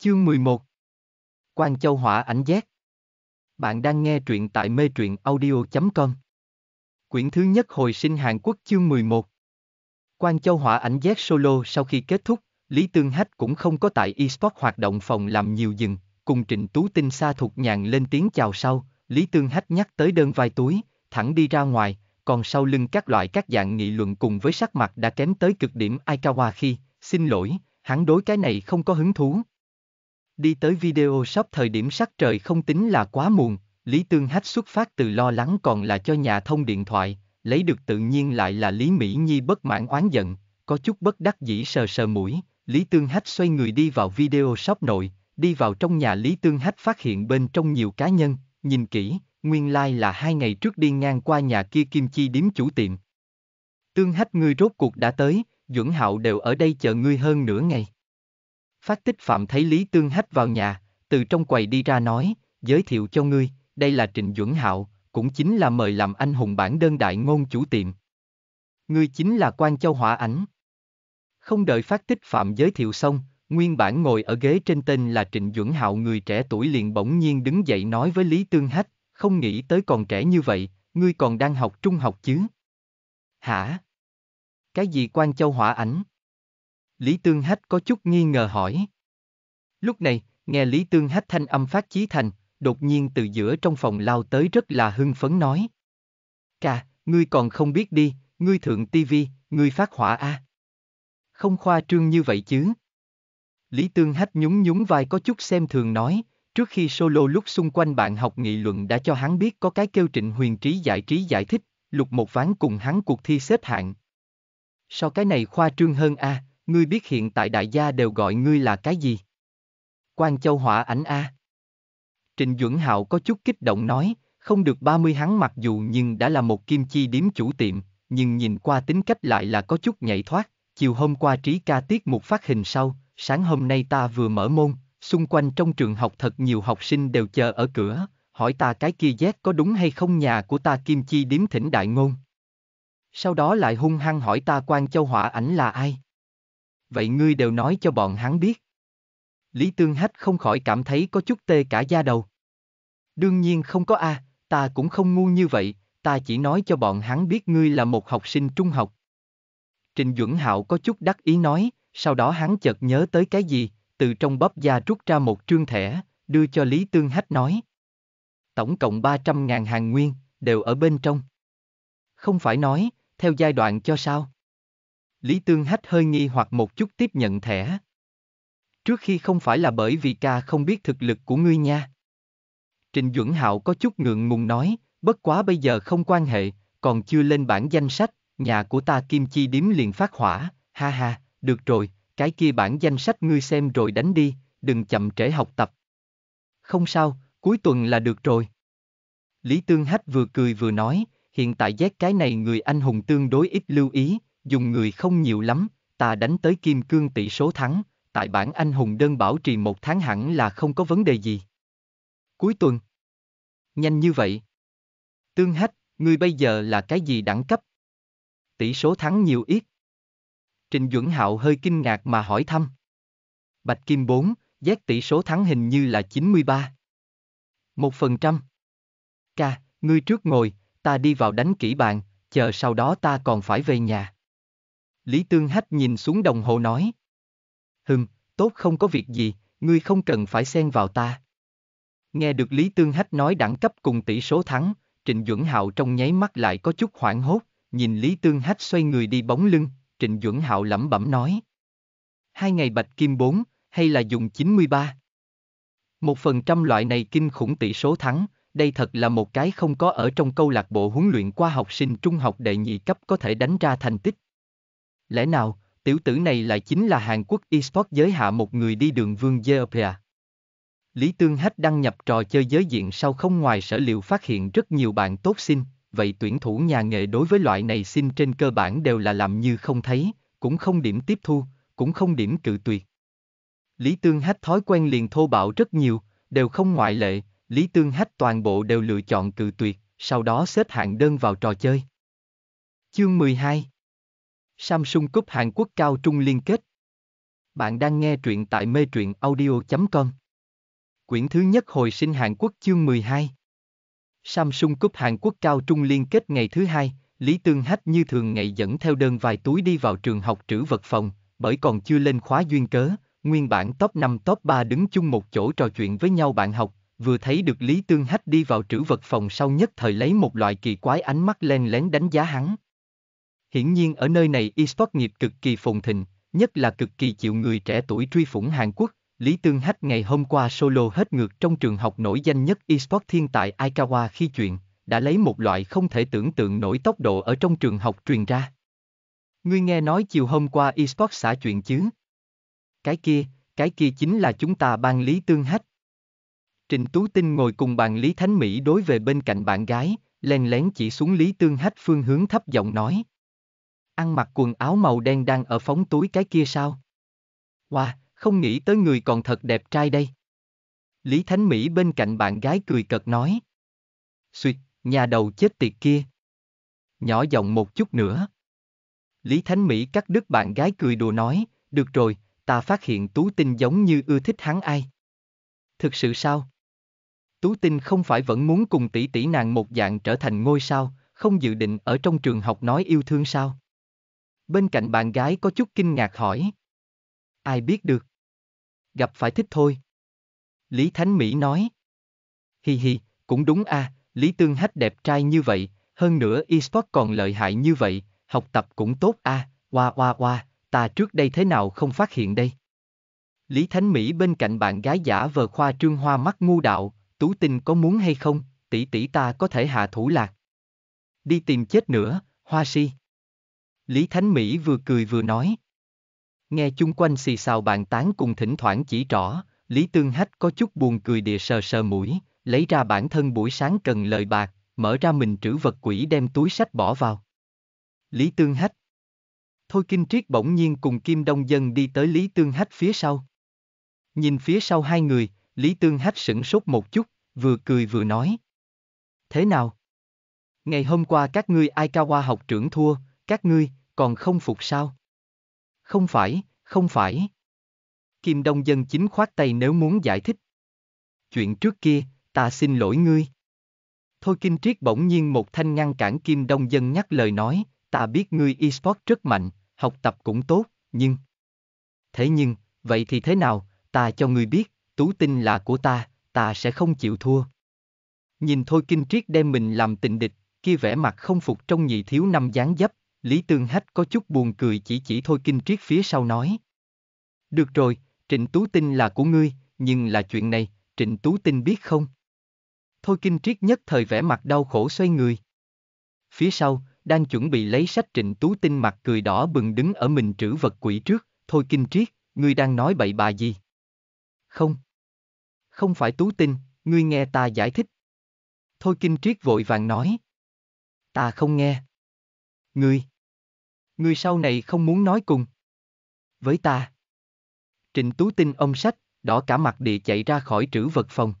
Chương 11 Quan Châu Hỏa Ảnh Giác Bạn đang nghe truyện tại mê truyện audio.com Quyển thứ nhất hồi sinh Hàn Quốc chương 11 Quan Châu Hỏa Ảnh Giác solo sau khi kết thúc, Lý Tương Hách cũng không có tại eSport hoạt động phòng làm nhiều dừng, cùng Trịnh Tú Tinh xa thuộc nhàn lên tiếng chào sau, Lý Tương Hách nhắc tới đơn vai túi, thẳng đi ra ngoài, còn sau lưng các loại các dạng nghị luận cùng với sắc mặt đã kém tới cực điểm Aikawa khi, xin lỗi, hắn đối cái này không có hứng thú, Đi tới video shop thời điểm sắc trời không tính là quá muộn, Lý Tương Hách xuất phát từ lo lắng còn là cho nhà thông điện thoại, lấy được tự nhiên lại là Lý Mỹ Nhi bất mãn oán giận, có chút bất đắc dĩ sờ sờ mũi, Lý Tương Hách xoay người đi vào video shop nội, đi vào trong nhà Lý Tương Hách phát hiện bên trong nhiều cá nhân, nhìn kỹ, nguyên lai like là hai ngày trước đi ngang qua nhà kia Kim Chi điếm chủ tiệm. Tương Hách ngươi rốt cuộc đã tới, Duẩn Hạo đều ở đây chờ ngươi hơn nửa ngày. Phát tích phạm thấy Lý Tương Hách vào nhà, từ trong quầy đi ra nói, giới thiệu cho ngươi, đây là Trịnh Duẩn Hạo, cũng chính là mời làm anh hùng bản đơn đại ngôn chủ tiệm. Ngươi chính là quan châu hỏa ảnh. Không đợi phát tích phạm giới thiệu xong, nguyên bản ngồi ở ghế trên tên là Trịnh Duẩn Hạo người trẻ tuổi liền bỗng nhiên đứng dậy nói với Lý Tương Hách, không nghĩ tới còn trẻ như vậy, ngươi còn đang học trung học chứ. Hả? Cái gì quan châu hỏa ảnh? Lý Tương Hách có chút nghi ngờ hỏi. Lúc này, nghe Lý Tương Hách thanh âm phát chí thành, đột nhiên từ giữa trong phòng lao tới rất là hưng phấn nói. Trà, ngươi còn không biết đi, ngươi thượng tivi, ngươi phát hỏa a. À? Không khoa trương như vậy chứ. Lý Tương Hách nhún nhún vai có chút xem thường nói, trước khi solo lúc xung quanh bạn học nghị luận đã cho hắn biết có cái kêu trịnh huyền trí giải trí giải thích, lục một ván cùng hắn cuộc thi xếp hạng. Sao cái này khoa trương hơn a, à? ngươi biết hiện tại đại gia đều gọi ngươi là cái gì? Quan Châu hỏa ảnh A. Trình Duẩn Hạo có chút kích động nói, không được 30 hắn mặc dù nhưng đã là một kim chi điếm chủ tiệm, nhưng nhìn qua tính cách lại là có chút nhảy thoát, chiều hôm qua trí ca tiết một phát hình sau, sáng hôm nay ta vừa mở môn, xung quanh trong trường học thật nhiều học sinh đều chờ ở cửa, hỏi ta cái kia Z có đúng hay không nhà của ta kim chi điếm thỉnh đại ngôn. Sau đó lại hung hăng hỏi ta quan châu hỏa ảnh là ai vậy ngươi đều nói cho bọn hắn biết. Lý Tương Hách không khỏi cảm thấy có chút tê cả da đầu. Đương nhiên không có a, à, ta cũng không ngu như vậy, ta chỉ nói cho bọn hắn biết ngươi là một học sinh trung học. Trình Duẩn Hạo có chút đắc ý nói, sau đó hắn chợt nhớ tới cái gì, từ trong bóp da rút ra một trương thẻ, đưa cho Lý Tương Hách nói. Tổng cộng 300.000 hàng nguyên, đều ở bên trong. Không phải nói, theo giai đoạn cho sao? Lý Tương Hách hơi nghi hoặc một chút tiếp nhận thẻ. Trước khi không phải là bởi vì ca không biết thực lực của ngươi nha. Trình Duẩn Hạo có chút ngượng ngùng nói, bất quá bây giờ không quan hệ, còn chưa lên bản danh sách, nhà của ta kim chi điếm liền phát hỏa, ha ha, được rồi, cái kia bản danh sách ngươi xem rồi đánh đi, đừng chậm trễ học tập. Không sao, cuối tuần là được rồi. Lý Tương Hách vừa cười vừa nói, hiện tại Z cái này người anh hùng tương đối ít lưu ý, dùng người không nhiều lắm, ta đánh tới kim cương tỷ số thắng, tại bản anh hùng đơn bảo trì một tháng hẳn là không có vấn đề gì. Cuối tuần. Nhanh như vậy. Tương hách, ngươi bây giờ là cái gì đẳng cấp? Tỷ số thắng nhiều ít. Trình Duẩn Hạo hơi kinh ngạc mà hỏi thăm. Bạch Kim 4, giác tỷ số thắng hình như là 93. Một phần trăm. Ca, ngươi trước ngồi, ta đi vào đánh kỹ bàn, chờ sau đó ta còn phải về nhà. Lý Tương Hách nhìn xuống đồng hồ nói. Hừm, tốt không có việc gì, ngươi không cần phải xen vào ta. Nghe được Lý Tương Hách nói đẳng cấp cùng tỷ số thắng, Trịnh Duẩn Hạo trong nháy mắt lại có chút hoảng hốt, nhìn Lý Tương Hách xoay người đi bóng lưng, Trịnh Duẩn Hạo lẩm bẩm nói. Hai ngày bạch kim bốn, hay là dùng 93? Một phần trăm loại này kinh khủng tỷ số thắng, đây thật là một cái không có ở trong câu lạc bộ huấn luyện qua học sinh trung học đệ nhị cấp có thể đánh ra thành tích. Lẽ nào, tiểu tử này lại chính là Hàn Quốc eSports giới hạ một người đi đường vương Jeopia. À? Lý Tương Hách đăng nhập trò chơi giới diện sau không ngoài sở liệu phát hiện rất nhiều bạn tốt xin, vậy tuyển thủ nhà nghề đối với loại này xin trên cơ bản đều là làm như không thấy, cũng không điểm tiếp thu, cũng không điểm cự tuyệt. Lý Tương Hách thói quen liền thô bạo rất nhiều, đều không ngoại lệ, Lý Tương Hách toàn bộ đều lựa chọn cự tuyệt, sau đó xếp hạng đơn vào trò chơi. Chương 12 Samsung Cup Hàn Quốc cao trung liên kết. Bạn đang nghe truyện tại mê truyện audio.com. Quyển thứ nhất hồi sinh Hàn Quốc chương 12. Samsung Cup Hàn Quốc cao trung liên kết ngày thứ hai, Lý Tương Hách như thường ngày dẫn theo đơn vài túi đi vào trường học trữ vật phòng, bởi còn chưa lên khóa duyên cớ, nguyên bản top 5 top 3 đứng chung một chỗ trò chuyện với nhau bạn học, vừa thấy được Lý Tương Hách đi vào trữ vật phòng sau nhất thời lấy một loại kỳ quái ánh mắt len lén đánh giá hắn Hiển nhiên ở nơi này esports nghiệp cực kỳ phồn thịnh, nhất là cực kỳ chịu người trẻ tuổi truy phủng Hàn Quốc. Lý Tương Hách ngày hôm qua solo hết ngược trong trường học nổi danh nhất esports thiên tại Aikawa khi chuyện, đã lấy một loại không thể tưởng tượng nổi tốc độ ở trong trường học truyền ra. Ngươi nghe nói chiều hôm qua esports xả chuyện chứ? Cái kia, cái kia chính là chúng ta ban Lý Tương Hách. Trịnh Tú Tinh ngồi cùng bàn Lý Thánh Mỹ đối về bên cạnh bạn gái, len lén chỉ xuống Lý Tương Hách phương hướng thấp giọng nói ăn mặc quần áo màu đen đang ở phóng túi cái kia sao? Wow, không nghĩ tới người còn thật đẹp trai đây. Lý Thánh Mỹ bên cạnh bạn gái cười cợt nói. Xuyệt, nhà đầu chết tiệt kia. Nhỏ giọng một chút nữa. Lý Thánh Mỹ cắt đứt bạn gái cười đùa nói, được rồi, ta phát hiện Tú Tinh giống như ưa thích hắn ai. Thực sự sao? Tú Tinh không phải vẫn muốn cùng tỷ tỷ nàng một dạng trở thành ngôi sao, không dự định ở trong trường học nói yêu thương sao? bên cạnh bạn gái có chút kinh ngạc hỏi. Ai biết được? Gặp phải thích thôi. Lý Thánh Mỹ nói. Hi hi, cũng đúng a, à, Lý Tương Hách đẹp trai như vậy, hơn nữa eSport còn lợi hại như vậy, học tập cũng tốt a, à, oa oa oa, ta trước đây thế nào không phát hiện đây. Lý Thánh Mỹ bên cạnh bạn gái giả vờ khoa trương hoa mắt ngu đạo, tú tình có muốn hay không, tỷ tỷ ta có thể hạ thủ lạc. Đi tìm chết nữa, hoa si. Lý Thánh Mỹ vừa cười vừa nói. Nghe chung quanh xì xào bàn tán cùng thỉnh thoảng chỉ rõ. Lý Tương Hách có chút buồn cười địa sờ sờ mũi, lấy ra bản thân buổi sáng cần lời bạc, mở ra mình trữ vật quỷ đem túi sách bỏ vào. Lý Tương Hách Thôi Kinh Triết bỗng nhiên cùng Kim Đông Dân đi tới Lý Tương Hách phía sau. Nhìn phía sau hai người, Lý Tương Hách sửng sốt một chút, vừa cười vừa nói. Thế nào? Ngày hôm qua các ngươi Aikawa học trưởng thua, các ngươi, còn không phục sao? Không phải, không phải. Kim Đông Dân chính khoát tay nếu muốn giải thích. Chuyện trước kia, ta xin lỗi ngươi. Thôi Kinh Triết bỗng nhiên một thanh ngăn cản Kim Đông Dân nhắc lời nói, ta biết ngươi esports rất mạnh, học tập cũng tốt, nhưng... Thế nhưng, vậy thì thế nào, ta cho ngươi biết, tú tinh là của ta, ta sẽ không chịu thua. Nhìn Thôi Kinh Triết đem mình làm tình địch, kia vẻ mặt không phục trong nhị thiếu năm dáng dấp, Lý Tương Hách có chút buồn cười chỉ chỉ thôi kinh triết phía sau nói. Được rồi, Trịnh Tú Tinh là của ngươi, nhưng là chuyện này, Trịnh Tú Tinh biết không? Thôi kinh triết nhất thời vẻ mặt đau khổ xoay người. Phía sau, đang chuẩn bị lấy sách Trịnh Tú Tinh mặt cười đỏ bừng đứng ở mình trữ vật quỷ trước, thôi kinh triết, ngươi đang nói bậy bà gì? Không. Không phải Tú Tinh, ngươi nghe ta giải thích. Thôi kinh triết vội vàng nói. Ta không nghe. Ngươi. Ngươi sau này không muốn nói cùng. Với ta. Trịnh Tú Tinh ông sách, đỏ cả mặt địa chạy ra khỏi trữ vật phòng.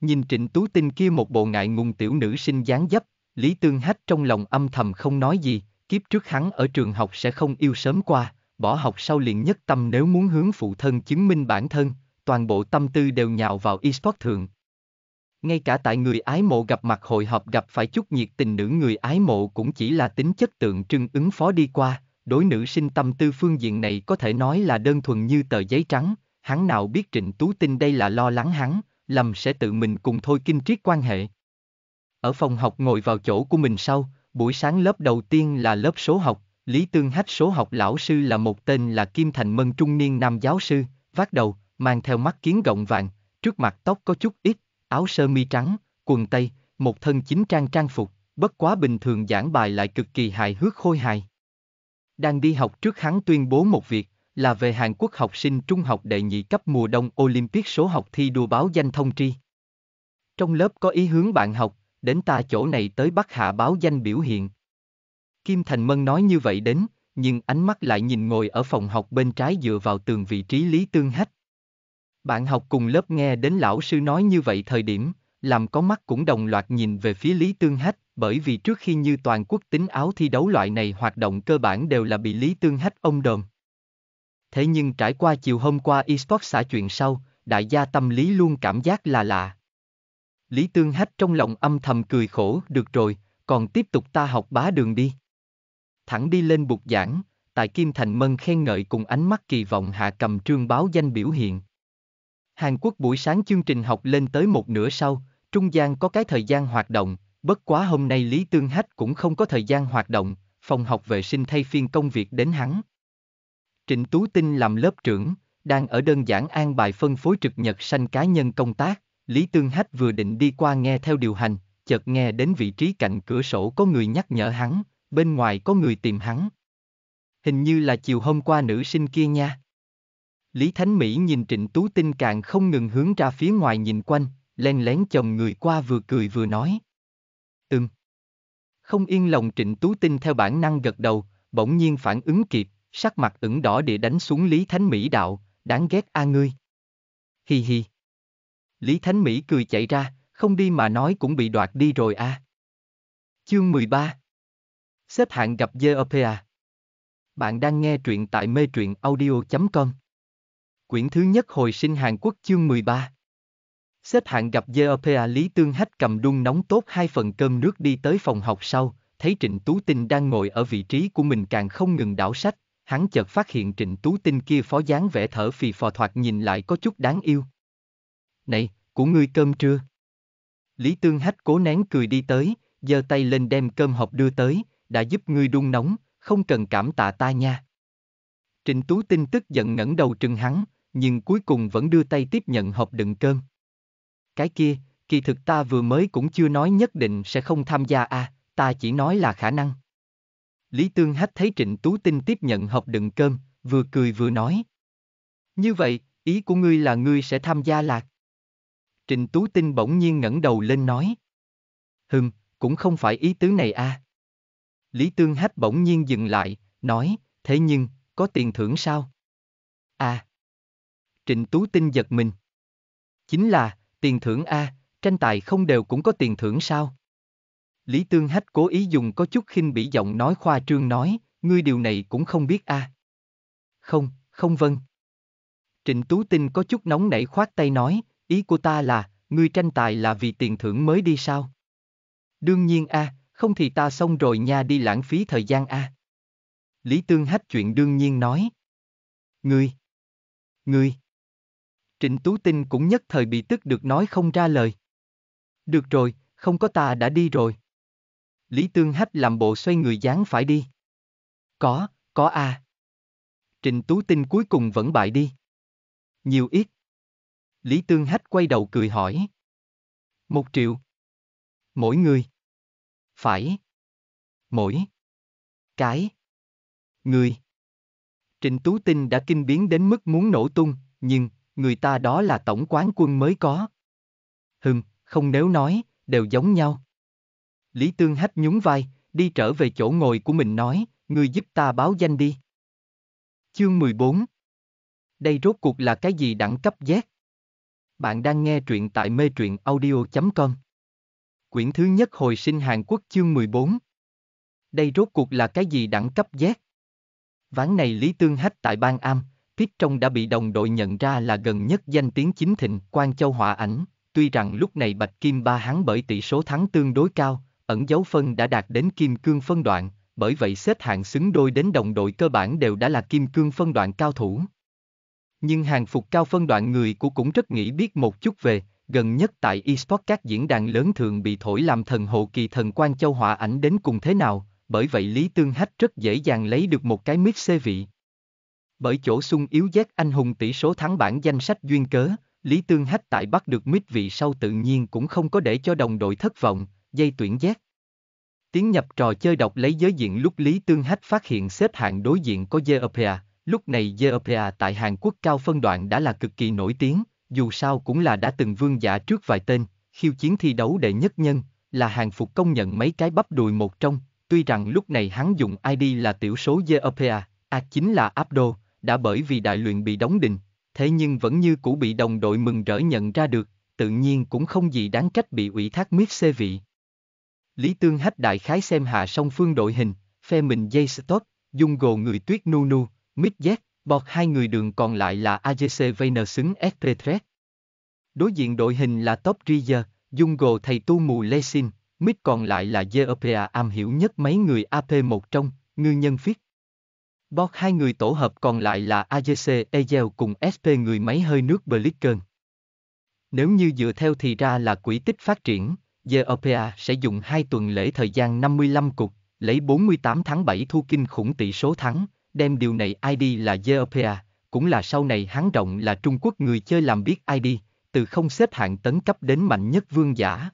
Nhìn Trịnh Tú Tinh kia một bộ ngại ngùng tiểu nữ sinh dáng dấp, Lý Tương Hách trong lòng âm thầm không nói gì, kiếp trước hắn ở trường học sẽ không yêu sớm qua, bỏ học sau liền nhất tâm nếu muốn hướng phụ thân chứng minh bản thân, toàn bộ tâm tư đều nhào vào eSport thượng, ngay cả tại người ái mộ gặp mặt hội họp gặp phải chút nhiệt tình nữ người ái mộ cũng chỉ là tính chất tượng trưng ứng phó đi qua, đối nữ sinh tâm tư phương diện này có thể nói là đơn thuần như tờ giấy trắng, hắn nào biết Trịnh Tú tin đây là lo lắng hắn, lầm sẽ tự mình cùng thôi kinh triết quan hệ. Ở phòng học ngồi vào chỗ của mình sau, buổi sáng lớp đầu tiên là lớp số học, Lý Tương Hách số học lão sư là một tên là Kim Thành Mân trung niên nam giáo sư, vác đầu, mang theo mắt kiến gọng vàng, trước mặt tóc có chút ít, áo sơ mi trắng, quần tây, một thân chính trang trang phục, bất quá bình thường giảng bài lại cực kỳ hài hước khôi hài. Đang đi học trước hắn tuyên bố một việc, là về Hàn Quốc học sinh trung học đệ nhị cấp mùa đông Olympic số học thi đua báo danh thông tri. Trong lớp có ý hướng bạn học, đến ta chỗ này tới Bắc Hạ báo danh biểu hiện. Kim Thành Mân nói như vậy đến, nhưng ánh mắt lại nhìn ngồi ở phòng học bên trái dựa vào tường vị trí Lý Tương Hách. Bạn học cùng lớp nghe đến lão sư nói như vậy thời điểm, làm có mắt cũng đồng loạt nhìn về phía Lý Tương Hách, bởi vì trước khi như toàn quốc tính áo thi đấu loại này hoạt động cơ bản đều là bị Lý Tương Hách ông đồn. Thế nhưng trải qua chiều hôm qua eSports xả chuyện sau, đại gia tâm lý luôn cảm giác là lạ. Lý Tương Hách trong lòng âm thầm cười khổ, được rồi, còn tiếp tục ta học bá đường đi. Thẳng đi lên bục giảng, tại Kim Thành Mân khen ngợi cùng ánh mắt kỳ vọng hạ cầm trương báo danh biểu hiện. Hàn Quốc buổi sáng chương trình học lên tới một nửa sau, trung gian có cái thời gian hoạt động, bất quá hôm nay Lý Tương Hách cũng không có thời gian hoạt động, phòng học vệ sinh thay phiên công việc đến hắn. Trịnh Tú Tinh làm lớp trưởng, đang ở đơn giản an bài phân phối trực nhật sanh cá nhân công tác, Lý Tương Hách vừa định đi qua nghe theo điều hành, chợt nghe đến vị trí cạnh cửa sổ có người nhắc nhở hắn, bên ngoài có người tìm hắn. Hình như là chiều hôm qua nữ sinh kia nha. Lý Thánh Mỹ nhìn Trịnh Tú Tinh càng không ngừng hướng ra phía ngoài nhìn quanh, len lén chồng người qua vừa cười vừa nói. Ừm. Không yên lòng Trịnh Tú Tinh theo bản năng gật đầu, bỗng nhiên phản ứng kịp, sắc mặt ửng đỏ để đánh xuống Lý Thánh Mỹ đạo, đáng ghét a ngươi. Hi hi. Lý Thánh Mỹ cười chạy ra, không đi mà nói cũng bị đoạt đi rồi a. À. Chương 13 Xếp hạng gặp GOPA Bạn đang nghe truyện tại mê truyện audio.com quyển thứ nhất hồi sinh Hàn Quốc chương 13. Xếp hạng gặp GOPA Lý Tương Hách cầm đun nóng tốt hai phần cơm nước đi tới phòng học sau, thấy Trịnh Tú Tinh đang ngồi ở vị trí của mình càng không ngừng đảo sách, hắn chợt phát hiện Trịnh Tú Tinh kia phó dáng vẻ thở phì phò thoạt nhìn lại có chút đáng yêu. Này, của ngươi cơm trưa. Lý Tương Hách cố nén cười đi tới, giơ tay lên đem cơm hộp đưa tới, đã giúp ngươi đun nóng, không cần cảm tạ ta nha. Trịnh Tú Tinh tức giận ngẩng đầu trừng hắn, nhưng cuối cùng vẫn đưa tay tiếp nhận hộp đựng cơm. Cái kia, kỳ thực ta vừa mới cũng chưa nói nhất định sẽ không tham gia à, ta chỉ nói là khả năng. Lý Tương Hách thấy Trịnh Tú Tinh tiếp nhận hộp đựng cơm, vừa cười vừa nói. Như vậy, ý của ngươi là ngươi sẽ tham gia lạc. Trịnh Tú Tinh bỗng nhiên ngẩng đầu lên nói. Hừm, cũng không phải ý tứ này a. À. Lý Tương Hách bỗng nhiên dừng lại, nói, thế nhưng, có tiền thưởng sao? À, Trịnh Tú Tinh giật mình. Chính là, tiền thưởng A, tranh tài không đều cũng có tiền thưởng sao? Lý Tương Hách cố ý dùng có chút khinh bỉ giọng nói khoa trương nói, ngươi điều này cũng không biết A. Không, không vâng. Trịnh Tú Tinh có chút nóng nảy khoát tay nói, ý của ta là, ngươi tranh tài là vì tiền thưởng mới đi sao? Đương nhiên a, không thì ta xong rồi nha đi lãng phí thời gian a. Lý Tương Hách chuyện đương nhiên nói. Ngươi, ngươi, Trịnh Tú Tinh cũng nhất thời bị tức được nói không ra lời. Được rồi, không có ta đã đi rồi. Lý Tương Hách làm bộ xoay người dáng phải đi. Có, có a. À. Trịnh Tú Tinh cuối cùng vẫn bại đi. Nhiều ít. Lý Tương Hách quay đầu cười hỏi. Một triệu. Mỗi người. Phải. Mỗi. Cái. Người. Trịnh Tú Tinh đã kinh biến đến mức muốn nổ tung, nhưng người ta đó là tổng quán quân mới có. Hừm, không nếu nói, đều giống nhau. Lý Tương Hách nhún vai, đi trở về chỗ ngồi của mình nói, người giúp ta báo danh đi. Chương 14 Đây rốt cuộc là cái gì đẳng cấp Z? Bạn đang nghe truyện tại mê truyện audio.com Quyển thứ nhất hồi sinh Hàn Quốc chương 14 Đây rốt cuộc là cái gì đẳng cấp Z? Ván này Lý Tương Hách tại bang Am, Tiết Trong đã bị đồng đội nhận ra là gần nhất danh tiếng chính thịnh Quan Châu Họa Ảnh, tuy rằng lúc này Bạch Kim Ba hắn bởi tỷ số thắng tương đối cao, ẩn dấu phân đã đạt đến Kim Cương phân đoạn, bởi vậy xếp hạng xứng đôi đến đồng đội cơ bản đều đã là Kim Cương phân đoạn cao thủ. Nhưng hàng phục cao phân đoạn người của cũng rất nghĩ biết một chút về, gần nhất tại eSports các diễn đàn lớn thường bị thổi làm thần hộ kỳ thần Quan Châu Họa Ảnh đến cùng thế nào, bởi vậy Lý Tương Hách rất dễ dàng lấy được một cái mic xê vị. Bởi chỗ sung yếu giác anh hùng tỷ số thắng bản danh sách duyên cớ, Lý Tương Hách tại bắt được mít vị sau tự nhiên cũng không có để cho đồng đội thất vọng, dây tuyển giác. Tiến nhập trò chơi đọc lấy giới diện lúc Lý Tương Hách phát hiện xếp hạng đối diện có Jeopea, lúc này Jeopea tại Hàn Quốc cao phân đoạn đã là cực kỳ nổi tiếng, dù sao cũng là đã từng vương giả trước vài tên, khiêu chiến thi đấu đệ nhất nhân, là hàng phục công nhận mấy cái bắp đùi một trong, tuy rằng lúc này hắn dùng ID là tiểu số Jeopea, a chính là Abdo, đã bởi vì đại luyện bị đóng đình, thế nhưng vẫn như cũ bị đồng đội mừng rỡ nhận ra được, tự nhiên cũng không gì đáng trách bị ủy thác miết xê vị. Lý Tương Hách đại khái xem hạ song phương đội hình, phe mình dây stop, dung gồ người tuyết nu nu, mít z, bọt hai người đường còn lại là AJC Vayner xứng Espretret. Đối diện đội hình là Top Riger, dung gồ thầy tu mù Lesin, mít còn lại là Jeopea am hiểu nhất mấy người ap một trong, ngư nhân phiết. Bot hai người tổ hợp còn lại là AGC Egel cùng SP người máy hơi nước Blicken. Nếu như dựa theo thì ra là quỹ tích phát triển, GOPA sẽ dùng hai tuần lễ thời gian 55 cục, lấy 48 tháng 7 thu kinh khủng tỷ số thắng, đem điều này ID là GOPA, cũng là sau này hắn rộng là Trung Quốc người chơi làm biết ID, từ không xếp hạng tấn cấp đến mạnh nhất vương giả.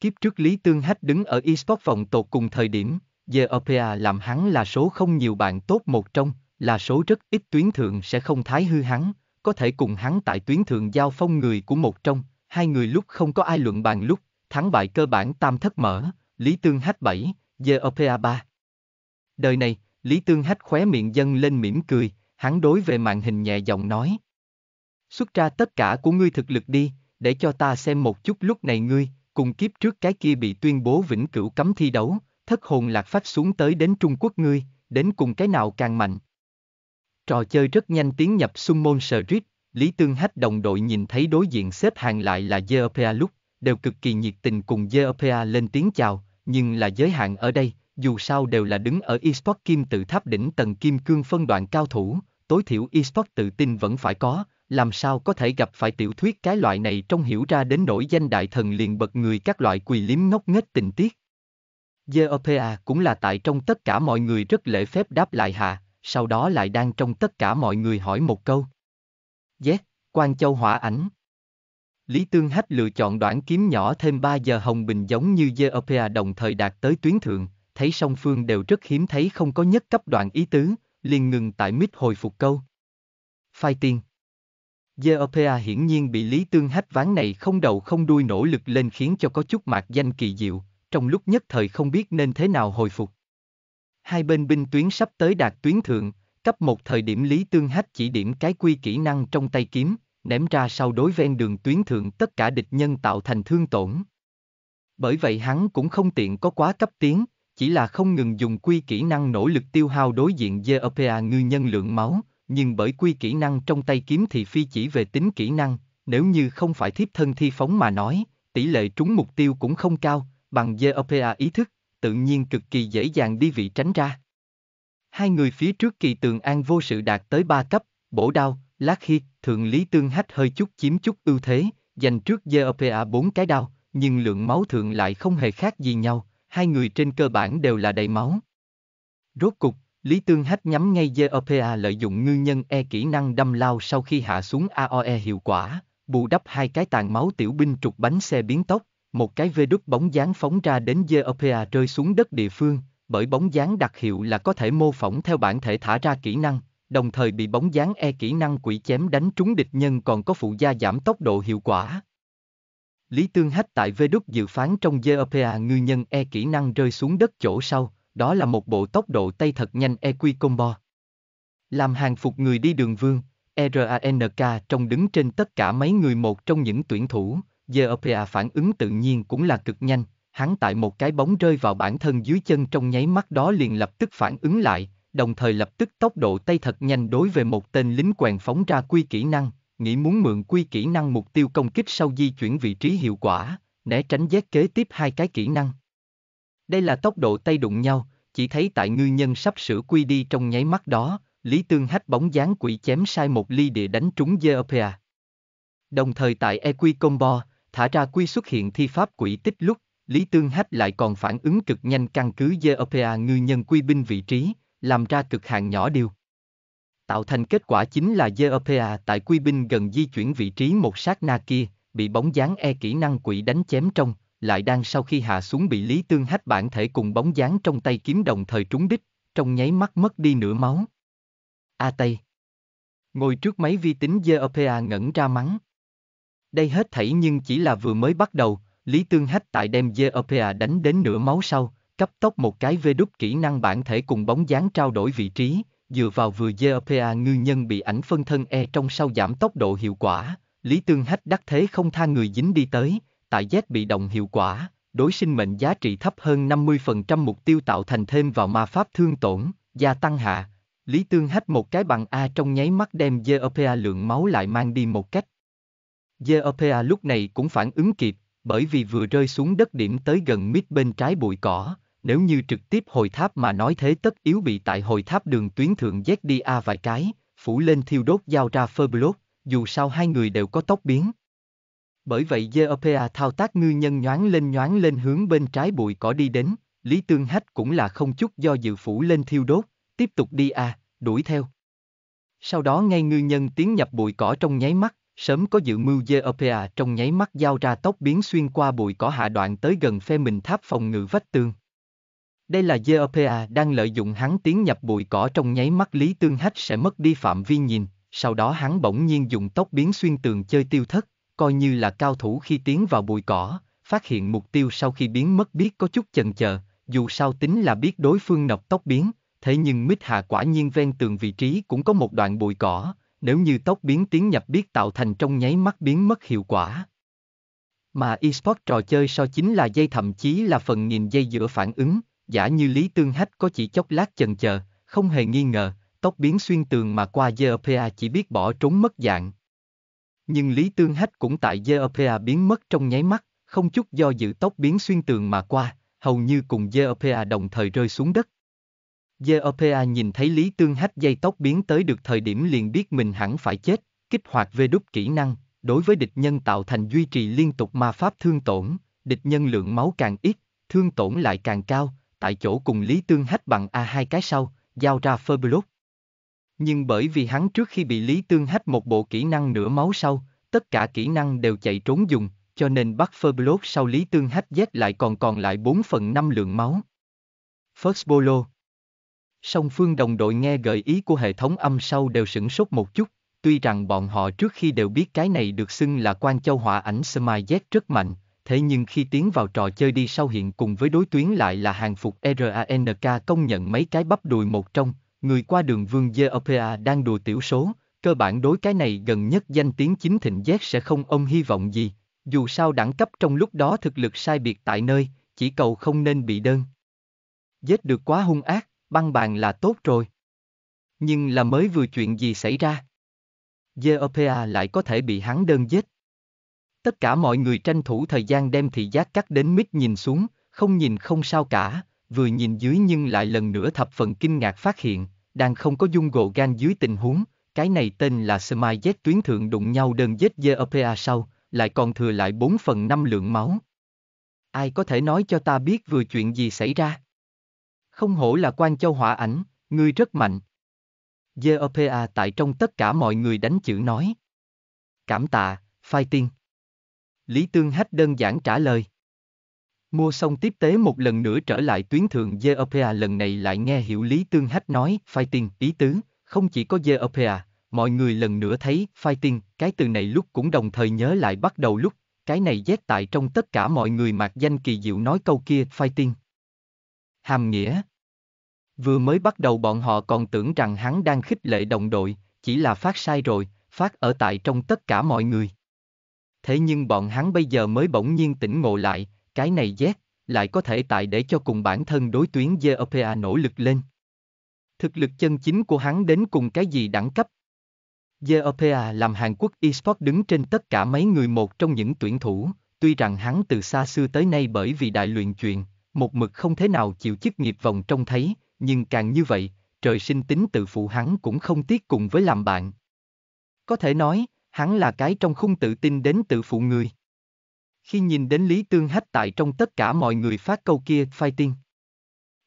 Kiếp trước Lý Tương Hách đứng ở Esports vòng tột cùng thời điểm, Georgia làm hắn là số không nhiều bạn tốt một trong, là số rất ít tuyến thượng sẽ không thái hư hắn, có thể cùng hắn tại tuyến thượng giao phong người của một trong, hai người lúc không có ai luận bàn lúc, thắng bại cơ bản tam thất mở, Lý Tương Hách 7, Georgia 3. Đời này, Lý Tương Hách khóe miệng dâng lên mỉm cười, hắn đối về màn hình nhẹ giọng nói. Xuất ra tất cả của ngươi thực lực đi, để cho ta xem một chút lúc này ngươi, cùng kiếp trước cái kia bị tuyên bố vĩnh cửu cấm thi đấu, thất hồn lạc Phách xuống tới đến Trung Quốc ngươi, đến cùng cái nào càng mạnh. Trò chơi rất nhanh tiến nhập sung môn sờ rít, Lý Tương Hách đồng đội nhìn thấy đối diện xếp hàng lại là GPA lúc, đều cực kỳ nhiệt tình cùng GPA lên tiếng chào, nhưng là giới hạn ở đây, dù sao đều là đứng ở eSport kim tự tháp đỉnh tầng kim cương phân đoạn cao thủ, tối thiểu eSport tự tin vẫn phải có, làm sao có thể gặp phải tiểu thuyết cái loại này trong hiểu ra đến nỗi danh đại thần liền bật người các loại quỳ liếm ngốc nghếch tình tiết. Geopea cũng là tại trong tất cả mọi người rất lễ phép đáp lại hạ, sau đó lại đang trong tất cả mọi người hỏi một câu. Yes, Quang Châu hỏa ảnh. Lý Tương Hách lựa chọn đoạn kiếm nhỏ thêm 3 giờ hồng bình giống như Geopea đồng thời đạt tới tuyến thượng, thấy song phương đều rất hiếm thấy không có nhất cấp đoạn ý tứ, liền ngừng tại mít hồi phục câu. Phai tiên. Geopea hiển nhiên bị Lý Tương Hách ván này không đầu không đuôi nỗ lực lên khiến cho có chút mạc danh kỳ diệu, trong lúc nhất thời không biết nên thế nào hồi phục. Hai bên binh tuyến sắp tới đạt tuyến thượng, cấp một thời điểm Lý Tương Hách chỉ điểm cái quy kỹ năng trong tay kiếm, ném ra sau đối ven đường tuyến thượng tất cả địch nhân tạo thành thương tổn. Bởi vậy hắn cũng không tiện có quá cấp tiến, chỉ là không ngừng dùng quy kỹ năng nỗ lực tiêu hao đối diện Jeopea ngư nhân lượng máu, nhưng bởi quy kỹ năng trong tay kiếm thì phi chỉ về tính kỹ năng, nếu như không phải thiếp thân thi phóng mà nói, tỷ lệ trúng mục tiêu cũng không cao, bằng GOPA ý thức, tự nhiên cực kỳ dễ dàng đi vị tránh ra. Hai người phía trước kỳ tường an vô sự đạt tới ba cấp, bổ đao, lát khi, thượng lý tương hách hơi chút chiếm chút ưu thế, giành trước GOPA bốn cái đao, nhưng lượng máu thượng lại không hề khác gì nhau, hai người trên cơ bản đều là đầy máu. Rốt cục, Lý Tương Hách nhắm ngay GOPA lợi dụng ngư nhân E kỹ năng đâm lao sau khi hạ xuống AOE hiệu quả, bù đắp hai cái tàn máu tiểu binh trục bánh xe biến tốc, một cái vê đúc bóng dáng phóng ra đến Geopea rơi xuống đất địa phương, bởi bóng dáng đặc hiệu là có thể mô phỏng theo bản thể thả ra kỹ năng, đồng thời bị bóng dáng e kỹ năng quỷ chém đánh trúng địch nhân còn có phụ gia giảm tốc độ hiệu quả. Lý Tương Hách tại vê đúc dự phán trong Geopea ngư nhân e kỹ năng rơi xuống đất chỗ sau, đó là một bộ tốc độ tay thật nhanh EQ combo. Làm hàng phục người đi đường vương, e RANK trong đứng trên tất cả mấy người một trong những tuyển thủ, Geopea phản ứng tự nhiên cũng là cực nhanh, hắn tại một cái bóng rơi vào bản thân dưới chân trong nháy mắt đó liền lập tức phản ứng lại, đồng thời lập tức tốc độ tay thật nhanh đối về một tên lính quèn phóng ra quy kỹ năng, nghĩ muốn mượn quy kỹ năng mục tiêu công kích sau di chuyển vị trí hiệu quả, né tránh giác kế tiếp hai cái kỹ năng. Đây là tốc độ tay đụng nhau, chỉ thấy tại ngư nhân sắp sửa quy đi trong nháy mắt đó, Lý Tương Hách bóng dáng quỷ chém sai một ly địa đánh trúng Geopea. Đồng thời tại Equi Combo, Thả ra quy xuất hiện thi pháp quỷ tích lúc, Lý Tương Hách lại còn phản ứng cực nhanh căn cứ GOPA ngư nhân quy binh vị trí, làm ra cực hạn nhỏ điều. Tạo thành kết quả chính là GOPA tại quy binh gần di chuyển vị trí một sát na kia, bị bóng dáng e kỹ năng quỷ đánh chém trong, lại đang sau khi hạ xuống bị Lý Tương Hách bản thể cùng bóng dáng trong tay kiếm đồng thời trúng đích, trong nháy mắt mất đi nửa máu. A à Tây Ngồi trước máy vi tính GOPA ngẩn ra mắng. Đây hết thảy nhưng chỉ là vừa mới bắt đầu, Lý Tương Hách tại đem Jeopea đánh đến nửa máu sau, cấp tốc một cái vê đúc kỹ năng bản thể cùng bóng dáng trao đổi vị trí, dựa vào vừa Jeopea ngư nhân bị ảnh phân thân E trong sau giảm tốc độ hiệu quả, Lý Tương Hách đắc thế không tha người dính đi tới, tại Z bị động hiệu quả, đối sinh mệnh giá trị thấp hơn 50% mục tiêu tạo thành thêm vào ma pháp thương tổn, gia tăng hạ. Lý Tương Hách một cái bằng A trong nháy mắt đem Jeopea lượng máu lại mang đi một cách. Geopea lúc này cũng phản ứng kịp, bởi vì vừa rơi xuống đất điểm tới gần mít bên trái bụi cỏ, nếu như trực tiếp hồi tháp mà nói thế tất yếu bị tại hồi tháp đường tuyến thượng đi a vài cái, phủ lên thiêu đốt giao ra Ferblot, dù sao hai người đều có tóc biến. Bởi vậy Geopea thao tác ngư nhân nhoáng lên nhoáng lên hướng bên trái bụi cỏ đi đến, Lý Tương Hách cũng là không chút do dự phủ lên thiêu đốt, tiếp tục đi a đuổi theo. Sau đó ngay ngư nhân tiến nhập bụi cỏ trong nháy mắt, sớm có dự mưu Geopea trong nháy mắt giao ra tốc biến xuyên qua bụi cỏ hạ đoạn tới gần phe mình tháp phòng ngự vách tường. Đây là Geopea đang lợi dụng hắn tiến nhập bụi cỏ trong nháy mắt Lý Tương Hách sẽ mất đi phạm vi nhìn, sau đó hắn bỗng nhiên dùng tốc biến xuyên tường chơi tiêu thất, coi như là cao thủ khi tiến vào bụi cỏ, phát hiện mục tiêu sau khi biến mất biết có chút chần chờ, dù sao tính là biết đối phương nọc tốc biến, thế nhưng mít hạ quả nhiên ven tường vị trí cũng có một đoạn bụi cỏ, nếu như tóc biến tiến nhập biết tạo thành trong nháy mắt biến mất hiệu quả. Mà esports trò chơi so chính là dây thậm chí là phần nghìn dây giữa phản ứng, giả như Lý Tương Hách có chỉ chốc lát chần chờ, không hề nghi ngờ, tóc biến xuyên tường mà qua GPA chỉ biết bỏ trốn mất dạng. Nhưng Lý Tương Hách cũng tại GPA biến mất trong nháy mắt, không chút do dự tóc biến xuyên tường mà qua, hầu như cùng GPA đồng thời rơi xuống đất. Geopea nhìn thấy Lý Tương Hách dây tóc biến tới được thời điểm liền biết mình hẳn phải chết, kích hoạt về đúc kỹ năng, đối với địch nhân tạo thành duy trì liên tục ma pháp thương tổn, địch nhân lượng máu càng ít, thương tổn lại càng cao, tại chỗ cùng Lý Tương Hách bằng A hai cái sau, giao ra Ferblood. Nhưng bởi vì hắn trước khi bị Lý Tương Hách một bộ kỹ năng nửa máu sau, tất cả kỹ năng đều chạy trốn dùng, cho nên bắt Ferblood sau Lý Tương Hách Z lại còn còn lại 4 phần 5 lượng máu. First Bolo Song phương đồng đội nghe gợi ý của hệ thống âm sau đều sửng sốt một chút, tuy rằng bọn họ trước khi đều biết cái này được xưng là quan châu hỏa ảnh Smile rất mạnh, thế nhưng khi tiến vào trò chơi đi sau hiện cùng với đối tuyến lại là hàng phục RANK công nhận mấy cái bắp đùi một trong, người qua đường vương GOPA đang đùa tiểu số, cơ bản đối cái này gần nhất danh tiếng chính thịnh Z sẽ không ông hy vọng gì, dù sao đẳng cấp trong lúc đó thực lực sai biệt tại nơi, chỉ cầu không nên bị đơn. Z được quá hung ác, băng bàn là tốt rồi. Nhưng là mới vừa chuyện gì xảy ra? Geopea lại có thể bị hắn đơn giết. Tất cả mọi người tranh thủ thời gian đem thị giác cắt đến mít nhìn xuống, không nhìn không sao cả, vừa nhìn dưới nhưng lại lần nữa thập phần kinh ngạc phát hiện, đang không có dung gộ gan dưới tình huống, cái này tên là Smile Z tuyến thượng đụng nhau đơn giết Geopea sau, lại còn thừa lại 4 phần 5 lượng máu. Ai có thể nói cho ta biết vừa chuyện gì xảy ra? Không hổ là quan châu hỏa ảnh, ngươi rất mạnh. Geopa tại trong tất cả mọi người đánh chữ nói. Cảm tạ, fighting. Lý Tương Hách đơn giản trả lời. Mua xong tiếp tế một lần nữa trở lại tuyến thượng Geopa lần này lại nghe hiểu Lý Tương Hách nói, fighting ý tứ, không chỉ có Geopa, mọi người lần nữa thấy, fighting cái từ này lúc cũng đồng thời nhớ lại bắt đầu lúc, cái này dét tại trong tất cả mọi người mặc danh kỳ diệu nói câu kia, fighting hàm nghĩa. Vừa mới bắt đầu bọn họ còn tưởng rằng hắn đang khích lệ đồng đội, chỉ là phát sai rồi, phát ở tại trong tất cả mọi người. Thế nhưng bọn hắn bây giờ mới bỗng nhiên tỉnh ngộ lại, cái này dét, lại có thể tại để cho cùng bản thân đối tuyến GOPA nỗ lực lên. Thực lực chân chính của hắn đến cùng cái gì đẳng cấp? GOPA làm Hàn Quốc eSports đứng trên tất cả mấy người một trong những tuyển thủ, tuy rằng hắn từ xa xưa tới nay bởi vì đại luyện chuyện, một mực không thế nào chịu chức nghiệp vòng trong thấy, nhưng càng như vậy, trời sinh tính tự phụ hắn cũng không tiếc cùng với làm bạn. Có thể nói, hắn là cái trong khung tự tin đến tự phụ người. Khi nhìn đến Lý Tương Hách tại trong tất cả mọi người phát câu kia fighting.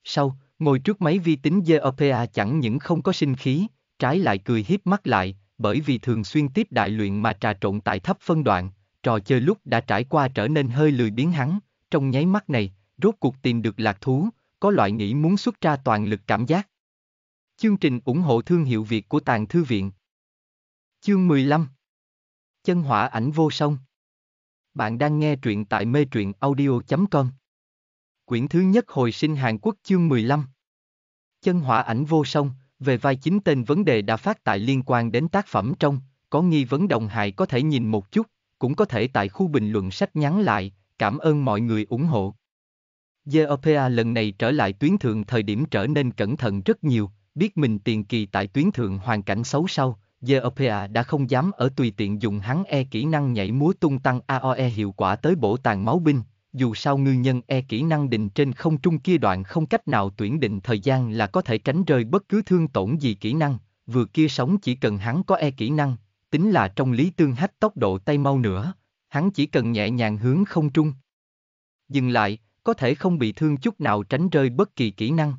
Sau, ngồi trước máy vi tính GOPA chẳng những không có sinh khí, trái lại cười hiếp mắt lại, bởi vì thường xuyên tiếp đại luyện mà trà trộn tại thấp phân đoạn, trò chơi lúc đã trải qua trở nên hơi lười biến hắn, trong nháy mắt này, rốt cuộc tìm được lạc thú, có loại nghĩ muốn xuất ra toàn lực cảm giác. Chương trình ủng hộ thương hiệu Việt của Tàng Thư Viện Chương 15 Chân hỏa ảnh vô song Bạn đang nghe truyện tại mê truyện audio.com Quyển thứ nhất hồi sinh Hàn Quốc chương 15 Chân hỏa ảnh vô song, về vai chính tên vấn đề đã phát tại liên quan đến tác phẩm trong, có nghi vấn đồng hài có thể nhìn một chút, cũng có thể tại khu bình luận sách nhắn lại, cảm ơn mọi người ủng hộ. GOPA lần này trở lại tuyến thượng thời điểm trở nên cẩn thận rất nhiều, biết mình tiền kỳ tại tuyến thượng hoàn cảnh xấu sau, GOPA đã không dám ở tùy tiện dùng hắn e kỹ năng nhảy múa tung tăng AOE hiệu quả tới bổ tàn máu binh, dù sao ngư nhân e kỹ năng định trên không trung kia đoạn không cách nào tuyển định thời gian là có thể tránh rơi bất cứ thương tổn gì kỹ năng, vừa kia sống chỉ cần hắn có e kỹ năng, tính là trong lý tương hách tốc độ tay mau nữa, hắn chỉ cần nhẹ nhàng hướng không trung. Dừng lại, có thể không bị thương chút nào tránh rơi bất kỳ kỹ năng.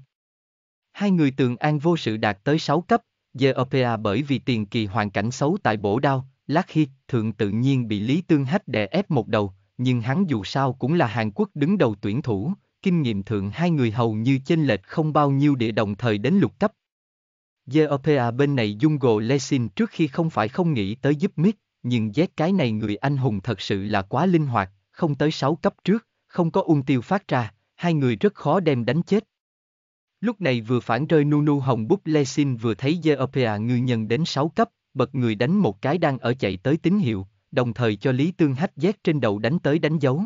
Hai người tường an vô sự đạt tới 6 cấp, GOPA bởi vì tiền kỳ hoàn cảnh xấu tại bổ đao, Lát khi thượng tự nhiên bị Lý Tương Hách đè ép một đầu, nhưng hắn dù sao cũng là Hàn Quốc đứng đầu tuyển thủ, kinh nghiệm thượng hai người hầu như chênh lệch không bao nhiêu địa đồng thời đến lục cấp. GOPA bên này dung gồ Jungo Lesin trước khi không phải không nghĩ tới giúp Mít, nhưng Z cái này người anh hùng thật sự là quá linh hoạt, không tới 6 cấp trước, không có ung tiêu phát ra, hai người rất khó đem đánh chết. Lúc này vừa phản rơi Nunu Hồng Búp Lesin vừa thấy Geopea ngư nhân đến 6 cấp, bật người đánh một cái đang ở chạy tới tín hiệu, đồng thời cho Lý Tương hách giác trên đầu đánh tới đánh dấu.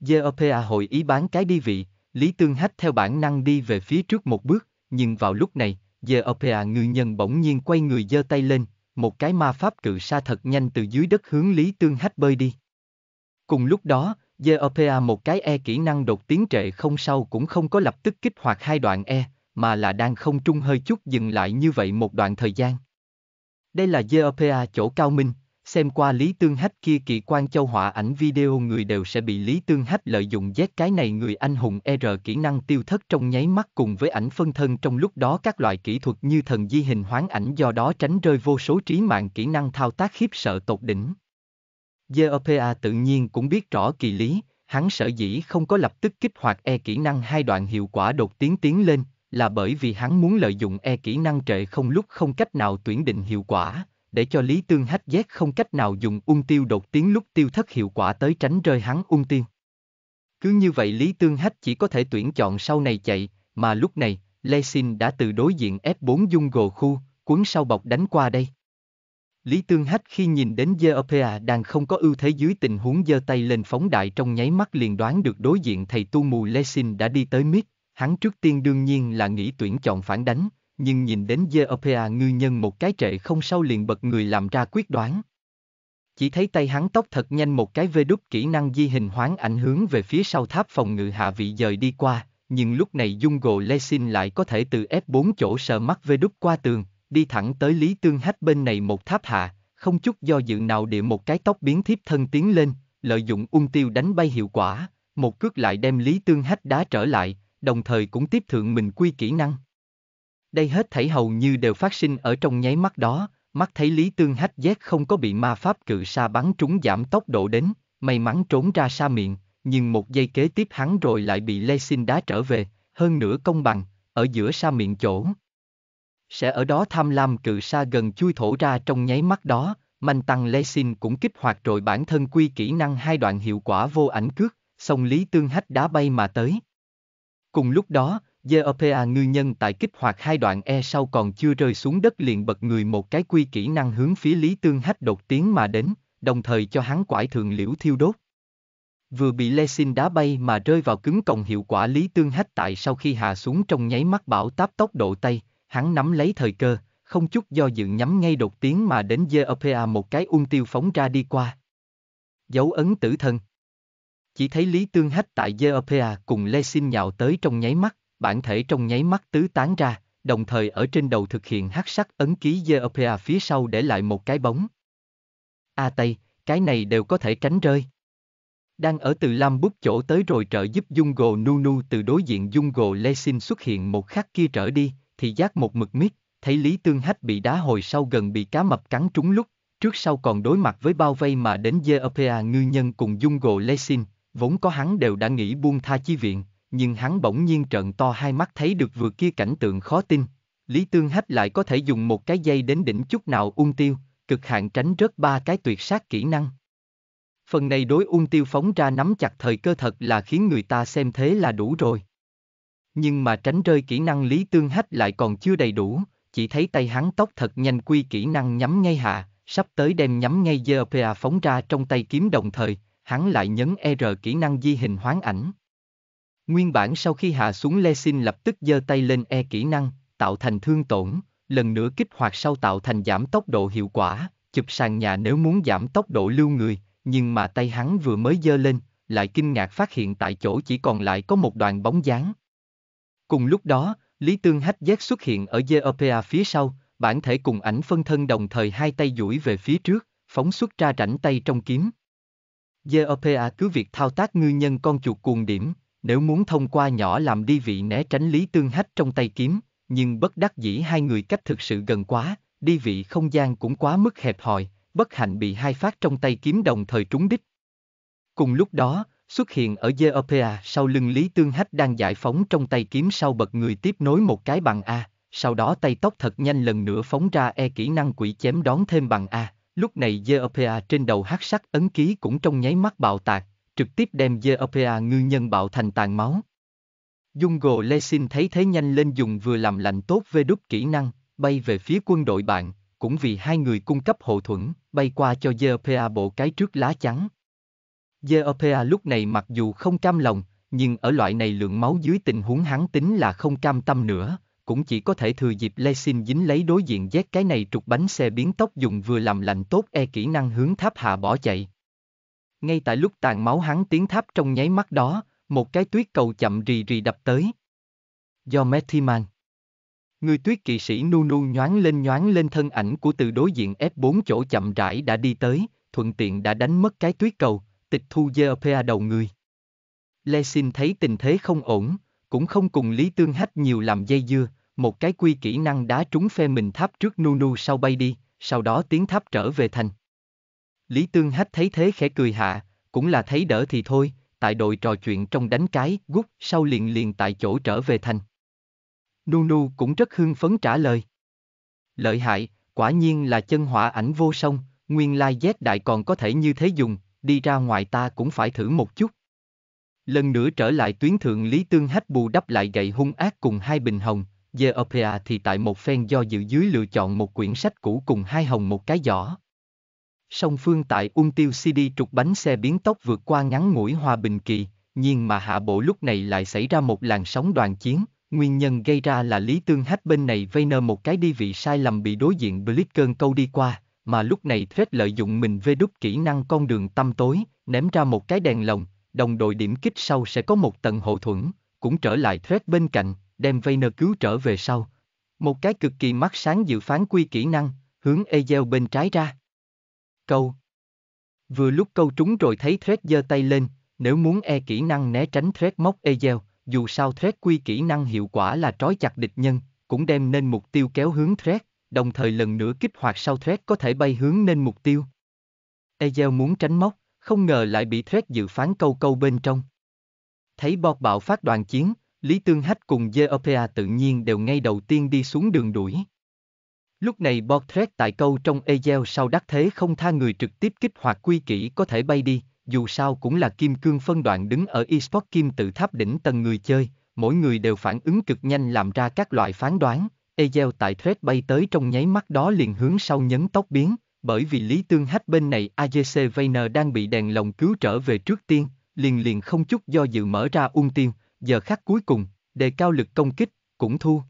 Geopea hội ý bán cái đi vị, Lý Tương hách theo bản năng đi về phía trước một bước, nhưng vào lúc này, Geopea ngư nhân bỗng nhiên quay người giơ tay lên, một cái ma pháp cự sa thật nhanh từ dưới đất hướng Lý Tương hách bơi đi. Cùng lúc đó, GOPA một cái E kỹ năng đột tiến trệ không sau cũng không có lập tức kích hoạt hai đoạn E, mà là đang không trung hơi chút dừng lại như vậy một đoạn thời gian. Đây là GOPA chỗ cao minh, xem qua Lý Tương Hách kia kỳ quan châu họa ảnh video người đều sẽ bị Lý Tương Hách lợi dụng Z cái này người anh hùng e R kỹ năng tiêu thất trong nháy mắt cùng với ảnh phân thân trong lúc đó các loại kỹ thuật như thần di hình hoán ảnh do đó tránh rơi vô số trí mạng kỹ năng thao tác khiếp sợ tột đỉnh. Geopa tự nhiên cũng biết rõ kỳ lý, hắn sở dĩ không có lập tức kích hoạt e kỹ năng hai đoạn hiệu quả đột tiến tiến lên, là bởi vì hắn muốn lợi dụng e kỹ năng trệ không lúc không cách nào tuyển định hiệu quả, để cho Lý Tương Hách Giác không cách nào dùng ung tiêu đột tiến lúc tiêu thất hiệu quả tới tránh rơi hắn ung tiêu. Cứ như vậy Lý Tương Hách chỉ có thể tuyển chọn sau này chạy, mà lúc này, Lê Xin đã từ đối diện F4 dung gồ khu, cuốn sau bọc đánh qua đây. Lý Tương Hách khi nhìn đến Geopea đang không có ưu thế dưới tình huống giơ tay lên phóng đại trong nháy mắt liền đoán được đối diện thầy tu mù Lesin đã đi tới mid, hắn trước tiên đương nhiên là nghĩ tuyển chọn phản đánh, nhưng nhìn đến Geopea ngư nhân một cái trệ không sao liền bật người làm ra quyết đoán. Chỉ thấy tay hắn tóc thật nhanh một cái vê đúc kỹ năng di hình hoán ảnh hướng về phía sau tháp phòng ngự hạ vị dời đi qua, nhưng lúc này Dung Gồ Lesin lại có thể từ F4 chỗ sờ mắt vê đúc qua tường, đi thẳng tới Lý Tương Hách bên này một tháp hạ, không chút do dự nào địa một cái tóc biến thiếp thân tiến lên, lợi dụng ung tiêu đánh bay hiệu quả, một cước lại đem Lý Tương Hách đá trở lại, đồng thời cũng tiếp thượng mình quy kỹ năng. Đây hết thảy hầu như đều phát sinh ở trong nháy mắt đó, mắt thấy Lý Tương Hách giác không có bị ma pháp cự sa bắn trúng giảm tốc độ đến, may mắn trốn ra xa miệng, nhưng một giây kế tiếp hắn rồi lại bị Lê Sinh đá trở về, hơn nữa công bằng, ở giữa xa miệng chỗ sẽ ở đó tham lam cự sa gần chui thổ ra trong nháy mắt đó, manh tăng Lexin cũng kích hoạt rồi bản thân quy kỹ năng hai đoạn hiệu quả vô ảnh cước, song Lý Tương Hách đá bay mà tới. Cùng lúc đó, GOPA ngư nhân tại kích hoạt hai đoạn E sau còn chưa rơi xuống đất liền bật người một cái quy kỹ năng hướng phía Lý Tương Hách đột tiến mà đến, đồng thời cho hắn quải thường liễu thiêu đốt. Vừa bị Lê Sinh đá bay mà rơi vào cứng còng hiệu quả Lý Tương Hách tại sau khi hạ xuống trong nháy mắt bảo táp tốc độ tay, hắn nắm lấy thời cơ, không chút do dự nhắm ngay đột tiến mà đến Geopa một cái ung tiêu phóng ra đi qua. Dấu ấn tử thân. Chỉ thấy Lý Tương Hách tại Geopa cùng Lê Sinh nhào tới trong nháy mắt, bản thể trong nháy mắt tứ tán ra, đồng thời ở trên đầu thực hiện hắc sắc ấn ký Geopa phía sau để lại một cái bóng. A à Tây, cái này đều có thể tránh rơi. Đang ở từ Lam bút chỗ tới rồi trợ giúp Dung Gồ Nu từ đối diện Dung Gồ Lê Sinh xuất hiện một khắc kia trở đi, thì giác một mực miết, thấy Lý Tương Hách bị đá hồi sau gần bị cá mập cắn trúng lúc, trước sau còn đối mặt với bao vây mà đến Jeopea ngư nhân cùng dung gồ lê xin vốn có hắn đều đã nghĩ buông tha chi viện, nhưng hắn bỗng nhiên trợn to hai mắt thấy được vừa kia cảnh tượng khó tin. Lý Tương Hách lại có thể dùng một cái dây đến đỉnh chút nào ung tiêu, cực hạn tránh rớt ba cái tuyệt sát kỹ năng. Phần này đối ung tiêu phóng ra nắm chặt thời cơ thật là khiến người ta xem thế là đủ rồi. Nhưng mà tránh rơi kỹ năng Lý Tương Hách lại còn chưa đầy đủ, chỉ thấy tay hắn tóc thật nhanh quy kỹ năng nhắm ngay hạ, sắp tới đem nhắm ngay GPA phóng ra trong tay kiếm đồng thời, hắn lại nhấn R kỹ năng di hình hoán ảnh. Nguyên bản sau khi hạ xuống le Xin lập tức giơ tay lên E kỹ năng, tạo thành thương tổn, lần nữa kích hoạt sau tạo thành giảm tốc độ hiệu quả, chụp sàn nhà nếu muốn giảm tốc độ lưu người, nhưng mà tay hắn vừa mới giơ lên, lại kinh ngạc phát hiện tại chỗ chỉ còn lại có một đoàn bóng dáng. Cùng lúc đó, Lý Tương Hách Giác xuất hiện ở Geopea phía sau, bản thể cùng ảnh phân thân đồng thời hai tay duỗi về phía trước, phóng xuất ra rảnh tay trong kiếm. Geopea cứ việc thao tác ngư nhân con chuột cuồng điểm, nếu muốn thông qua nhỏ làm đi vị né tránh Lý Tương Hách trong tay kiếm, nhưng bất đắc dĩ hai người cách thực sự gần quá, đi vị không gian cũng quá mức hẹp hòi, bất hạnh bị hai phát trong tay kiếm đồng thời trúng đích. Cùng lúc đó, Xuất hiện ở Geopea sau lưng Lý Tương Hách đang giải phóng trong tay kiếm sau bật người tiếp nối một cái bằng A, sau đó tay tóc thật nhanh lần nữa phóng ra e kỹ năng quỷ chém đón thêm bằng A. Lúc này Geopea trên đầu hắc sắc ấn ký cũng trong nháy mắt bạo tạc, trực tiếp đem Geopea ngư nhân bạo thành tàn máu. Jungo Lesin thấy thế nhanh lên dùng vừa làm lạnh tốt về đúc kỹ năng, bay về phía quân đội bạn, cũng vì hai người cung cấp hậu thuẫn, bay qua cho Geopea bộ cái trước lá trắng. Geopea lúc này mặc dù không cam lòng, nhưng ở loại này lượng máu dưới tình huống hắn tính là không cam tâm nữa, cũng chỉ có thể thừa dịp Lexin dính lấy đối diện Z cái này trục bánh xe biến tốc dùng vừa làm lạnh tốt e kỹ năng hướng tháp hạ bỏ chạy. Ngay tại lúc tàn máu hắn tiến tháp trong nháy mắt đó, một cái tuyết cầu chậm rì rì đập tới. Do Methiman Người tuyết kỵ sĩ nu nu nhoáng lên nhoáng lên thân ảnh của từ đối diện F4 chỗ chậm rãi đã đi tới, thuận tiện đã đánh mất cái tuyết cầu, tịch thu GPA đầu người. Lê Xin thấy tình thế không ổn, cũng không cùng Lý Tương Hách nhiều làm dây dưa, một cái quy kỹ năng đá trúng phe mình tháp trước Nunu sau bay đi, sau đó tiến tháp trở về thành. Lý Tương Hách thấy thế khẽ cười hạ, cũng là thấy đỡ thì thôi, tại đội trò chuyện trong đánh cái, gút, sau liền liền tại chỗ trở về thành. Nunu cũng rất hưng phấn trả lời. Lợi hại, quả nhiên là chân hỏa ảnh vô song, nguyên lai Z đại còn có thể như thế dùng, đi ra ngoài ta cũng phải thử một chút. Lần nữa trở lại tuyến thượng Lý Tương Hách bù đắp lại gậy hung ác cùng hai bình hồng, The Opera thì tại một phen do dự dưới lựa chọn một quyển sách cũ cùng hai hồng một cái giỏ. Song phương tại Ung Tiêu CD trục bánh xe biến tốc vượt qua ngắn ngủi hòa bình kỳ, nhưng mà hạ bộ lúc này lại xảy ra một làn sóng đoàn chiến, nguyên nhân gây ra là Lý Tương Hách bên này vây nơ một cái đi vị sai lầm bị đối diện Blitzkern câu đi qua, mà lúc này Thread lợi dụng mình vê đúc kỹ năng con đường tâm tối, ném ra một cái đèn lồng, đồng đội điểm kích sau sẽ có một tầng hậu thuẫn, cũng trở lại Thread bên cạnh, đem Vayner cứu trở về sau. Một cái cực kỳ mắt sáng dự phán quy kỹ năng, hướng Ezeo bên trái ra. Câu Vừa lúc câu trúng rồi thấy Thread giơ tay lên, nếu muốn e kỹ năng né tránh Thread móc Ezeo, dù sao Thread quy kỹ năng hiệu quả là trói chặt địch nhân, cũng đem nên mục tiêu kéo hướng Thread đồng thời lần nữa kích hoạt sau thread có thể bay hướng lên mục tiêu. Ezeo muốn tránh móc, không ngờ lại bị thread dự phán câu câu bên trong. Thấy bọt bạo phát đoàn chiến, Lý Tương Hách cùng Jeopea tự nhiên đều ngay đầu tiên đi xuống đường đuổi. Lúc này Bortret tại câu trong Egel sau đắc thế không tha người trực tiếp kích hoạt quy kỹ có thể bay đi, dù sao cũng là kim cương phân đoạn đứng ở eSport kim tự tháp đỉnh tầng người chơi, mỗi người đều phản ứng cực nhanh làm ra các loại phán đoán, Egel tại thread bay tới trong nháy mắt đó liền hướng sau nhấn tóc biến, bởi vì Lý Tương Hách bên này AGC Vayner đang bị đèn lồng cứu trở về trước tiên, liền liền không chút do dự mở ra ung tiên, giờ khắc cuối cùng, đề cao lực công kích, cũng thu.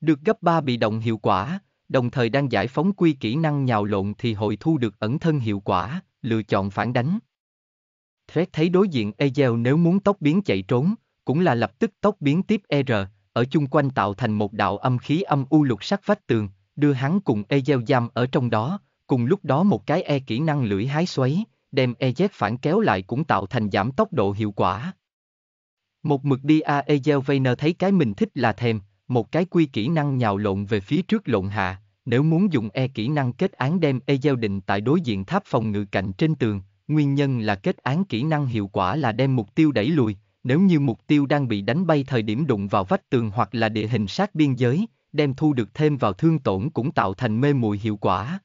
Được gấp 3 bị động hiệu quả, đồng thời đang giải phóng quy kỹ năng nhào lộn thì hội thu được ẩn thân hiệu quả, lựa chọn phản đánh. Thread thấy đối diện Egel nếu muốn tóc biến chạy trốn, cũng là lập tức tóc biến tiếp ER ở chung quanh tạo thành một đạo âm khí âm u lục sắc vách tường, đưa hắn cùng Ezel giam ở trong đó, cùng lúc đó một cái e kỹ năng lưỡi hái xoáy, đem Ezet phản kéo lại cũng tạo thành giảm tốc độ hiệu quả. Một mực đi A Ezel Vayner thấy cái mình thích là thèm, một cái quy kỹ năng nhào lộn về phía trước lộn hạ, nếu muốn dùng e kỹ năng kết án đem Ezel định tại đối diện tháp phòng ngự cạnh trên tường, nguyên nhân là kết án kỹ năng hiệu quả là đem mục tiêu đẩy lùi, nếu như mục tiêu đang bị đánh bay thời điểm đụng vào vách tường hoặc là địa hình sát biên giới, đem thu được thêm vào thương tổn cũng tạo thành mê muội hiệu quả.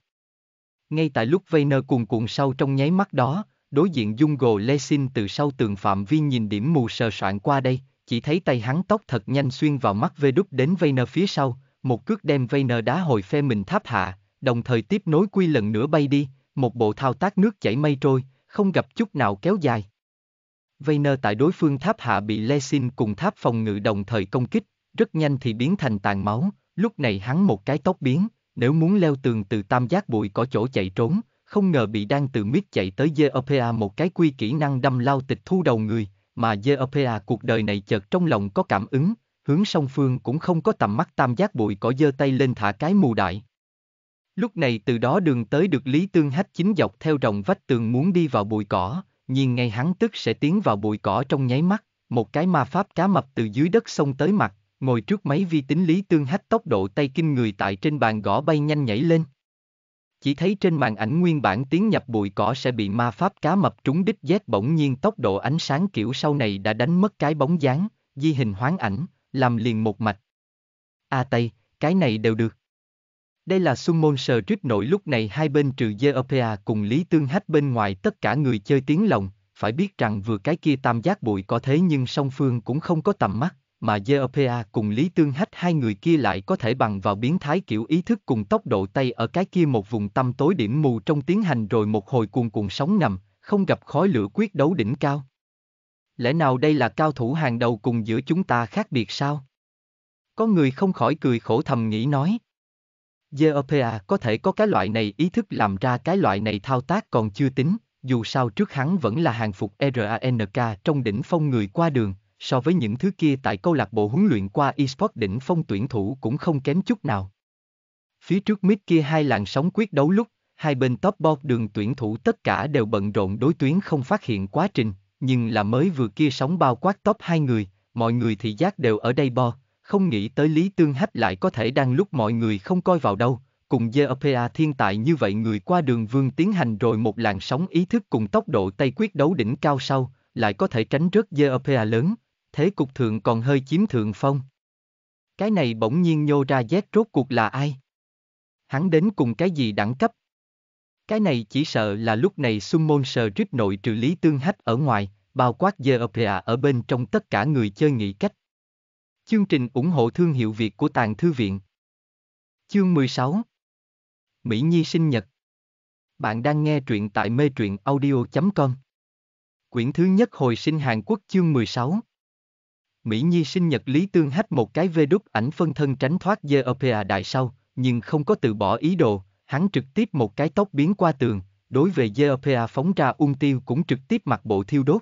Ngay tại lúc Vayner cuồn cuộn sau trong nháy mắt đó, đối diện Jungo Lesin từ sau tường phạm vi nhìn điểm mù sờ soạn qua đây, chỉ thấy tay hắn tóc thật nhanh xuyên vào mắt Vê đúc đến Vayner phía sau, một cước đem Vayner đá hồi phe mình tháp hạ, đồng thời tiếp nối quy lần nữa bay đi, một bộ thao tác nước chảy mây trôi, không gặp chút nào kéo dài. Vayner tại đối phương tháp hạ bị Lesin cùng tháp phòng ngự đồng thời công kích, rất nhanh thì biến thành tàn máu, lúc này hắn một cái tóc biến, nếu muốn leo tường từ tam giác bụi có chỗ chạy trốn, không ngờ bị đang từ mít chạy tới Jeopea một cái quy kỹ năng đâm lao tịch thu đầu người, mà Jeopea cuộc đời này chợt trong lòng có cảm ứng, hướng song phương cũng không có tầm mắt tam giác bụi cỏ giơ tay lên thả cái mù đại. Lúc này từ đó đường tới được Lý Tương Hách chính dọc theo rồng vách tường muốn đi vào bụi cỏ, nhìn ngay hắn tức sẽ tiến vào bụi cỏ trong nháy mắt, một cái ma pháp cá mập từ dưới đất xông tới mặt, ngồi trước máy vi tính Lý Tương Hách tốc độ tay kinh người tại trên bàn gõ bay nhanh nhảy lên. Chỉ thấy trên màn ảnh nguyên bản tiến nhập bụi cỏ sẽ bị ma pháp cá mập trúng đích Z bỗng nhiên tốc độ ánh sáng kiểu sau này đã đánh mất cái bóng dáng, di hình hoán ảnh, làm liền một mạch. A à tay, cái này đều được. Đây là Summon sờ trích nổi lúc này hai bên trừ Geopea cùng Lý Tương Hách bên ngoài tất cả người chơi tiếng lòng, phải biết rằng vừa cái kia tam giác bụi có thế nhưng song phương cũng không có tầm mắt, mà Geopea cùng Lý Tương Hách hai người kia lại có thể bằng vào biến thái kiểu ý thức cùng tốc độ tay ở cái kia một vùng tâm tối điểm mù trong tiến hành rồi một hồi cuồn cuộn sóng ngầm, không gặp khói lửa quyết đấu đỉnh cao. Lẽ nào đây là cao thủ hàng đầu cùng giữa chúng ta khác biệt sao? Có người không khỏi cười khổ thầm nghĩ nói. Geopea có thể có cái loại này ý thức làm ra cái loại này thao tác còn chưa tính, dù sao trước hắn vẫn là hàng phục RANK trong đỉnh phong người qua đường, so với những thứ kia tại câu lạc bộ huấn luyện qua eSport đỉnh phong tuyển thủ cũng không kém chút nào. Phía trước mid kia hai làn sóng quyết đấu lúc, hai bên top board đường tuyển thủ tất cả đều bận rộn đối tuyến không phát hiện quá trình, nhưng là mới vừa kia sóng bao quát top hai người, mọi người thị giác đều ở đây bo, không nghĩ tới Lý Tương Hách lại có thể đang lúc mọi người không coi vào đâu, cùng GPA thiên tài như vậy người qua đường vương tiến hành rồi một làn sóng ý thức cùng tốc độ tay quyết đấu đỉnh cao sau, lại có thể tránh rớt GPA lớn, thế cục thượng còn hơi chiếm thượng phong. Cái này bỗng nhiên nhô ra Z rốt cuộc là ai? Hắn đến cùng cái gì đẳng cấp? Cái này chỉ sợ là lúc này Xuân Môn sờ rít nội trừ Lý Tương Hách ở ngoài, bao quát GPA ở bên trong tất cả người chơi nghị cách, Chương trình ủng hộ thương hiệu Việt của Tàng Thư Viện Chương 16 Mỹ Nhi sinh nhật Bạn đang nghe truyện tại mê truyện audio.com Quyển thứ nhất hồi sinh Hàn Quốc chương 16 Mỹ Nhi sinh nhật Lý Tương hách một cái vê đúc ảnh phân thân tránh thoát GOPA đại sau, nhưng không có từ bỏ ý đồ, hắn trực tiếp một cái tóc biến qua tường, đối về GOPA phóng ra ung tiêu cũng trực tiếp mặc bộ thiêu đốt.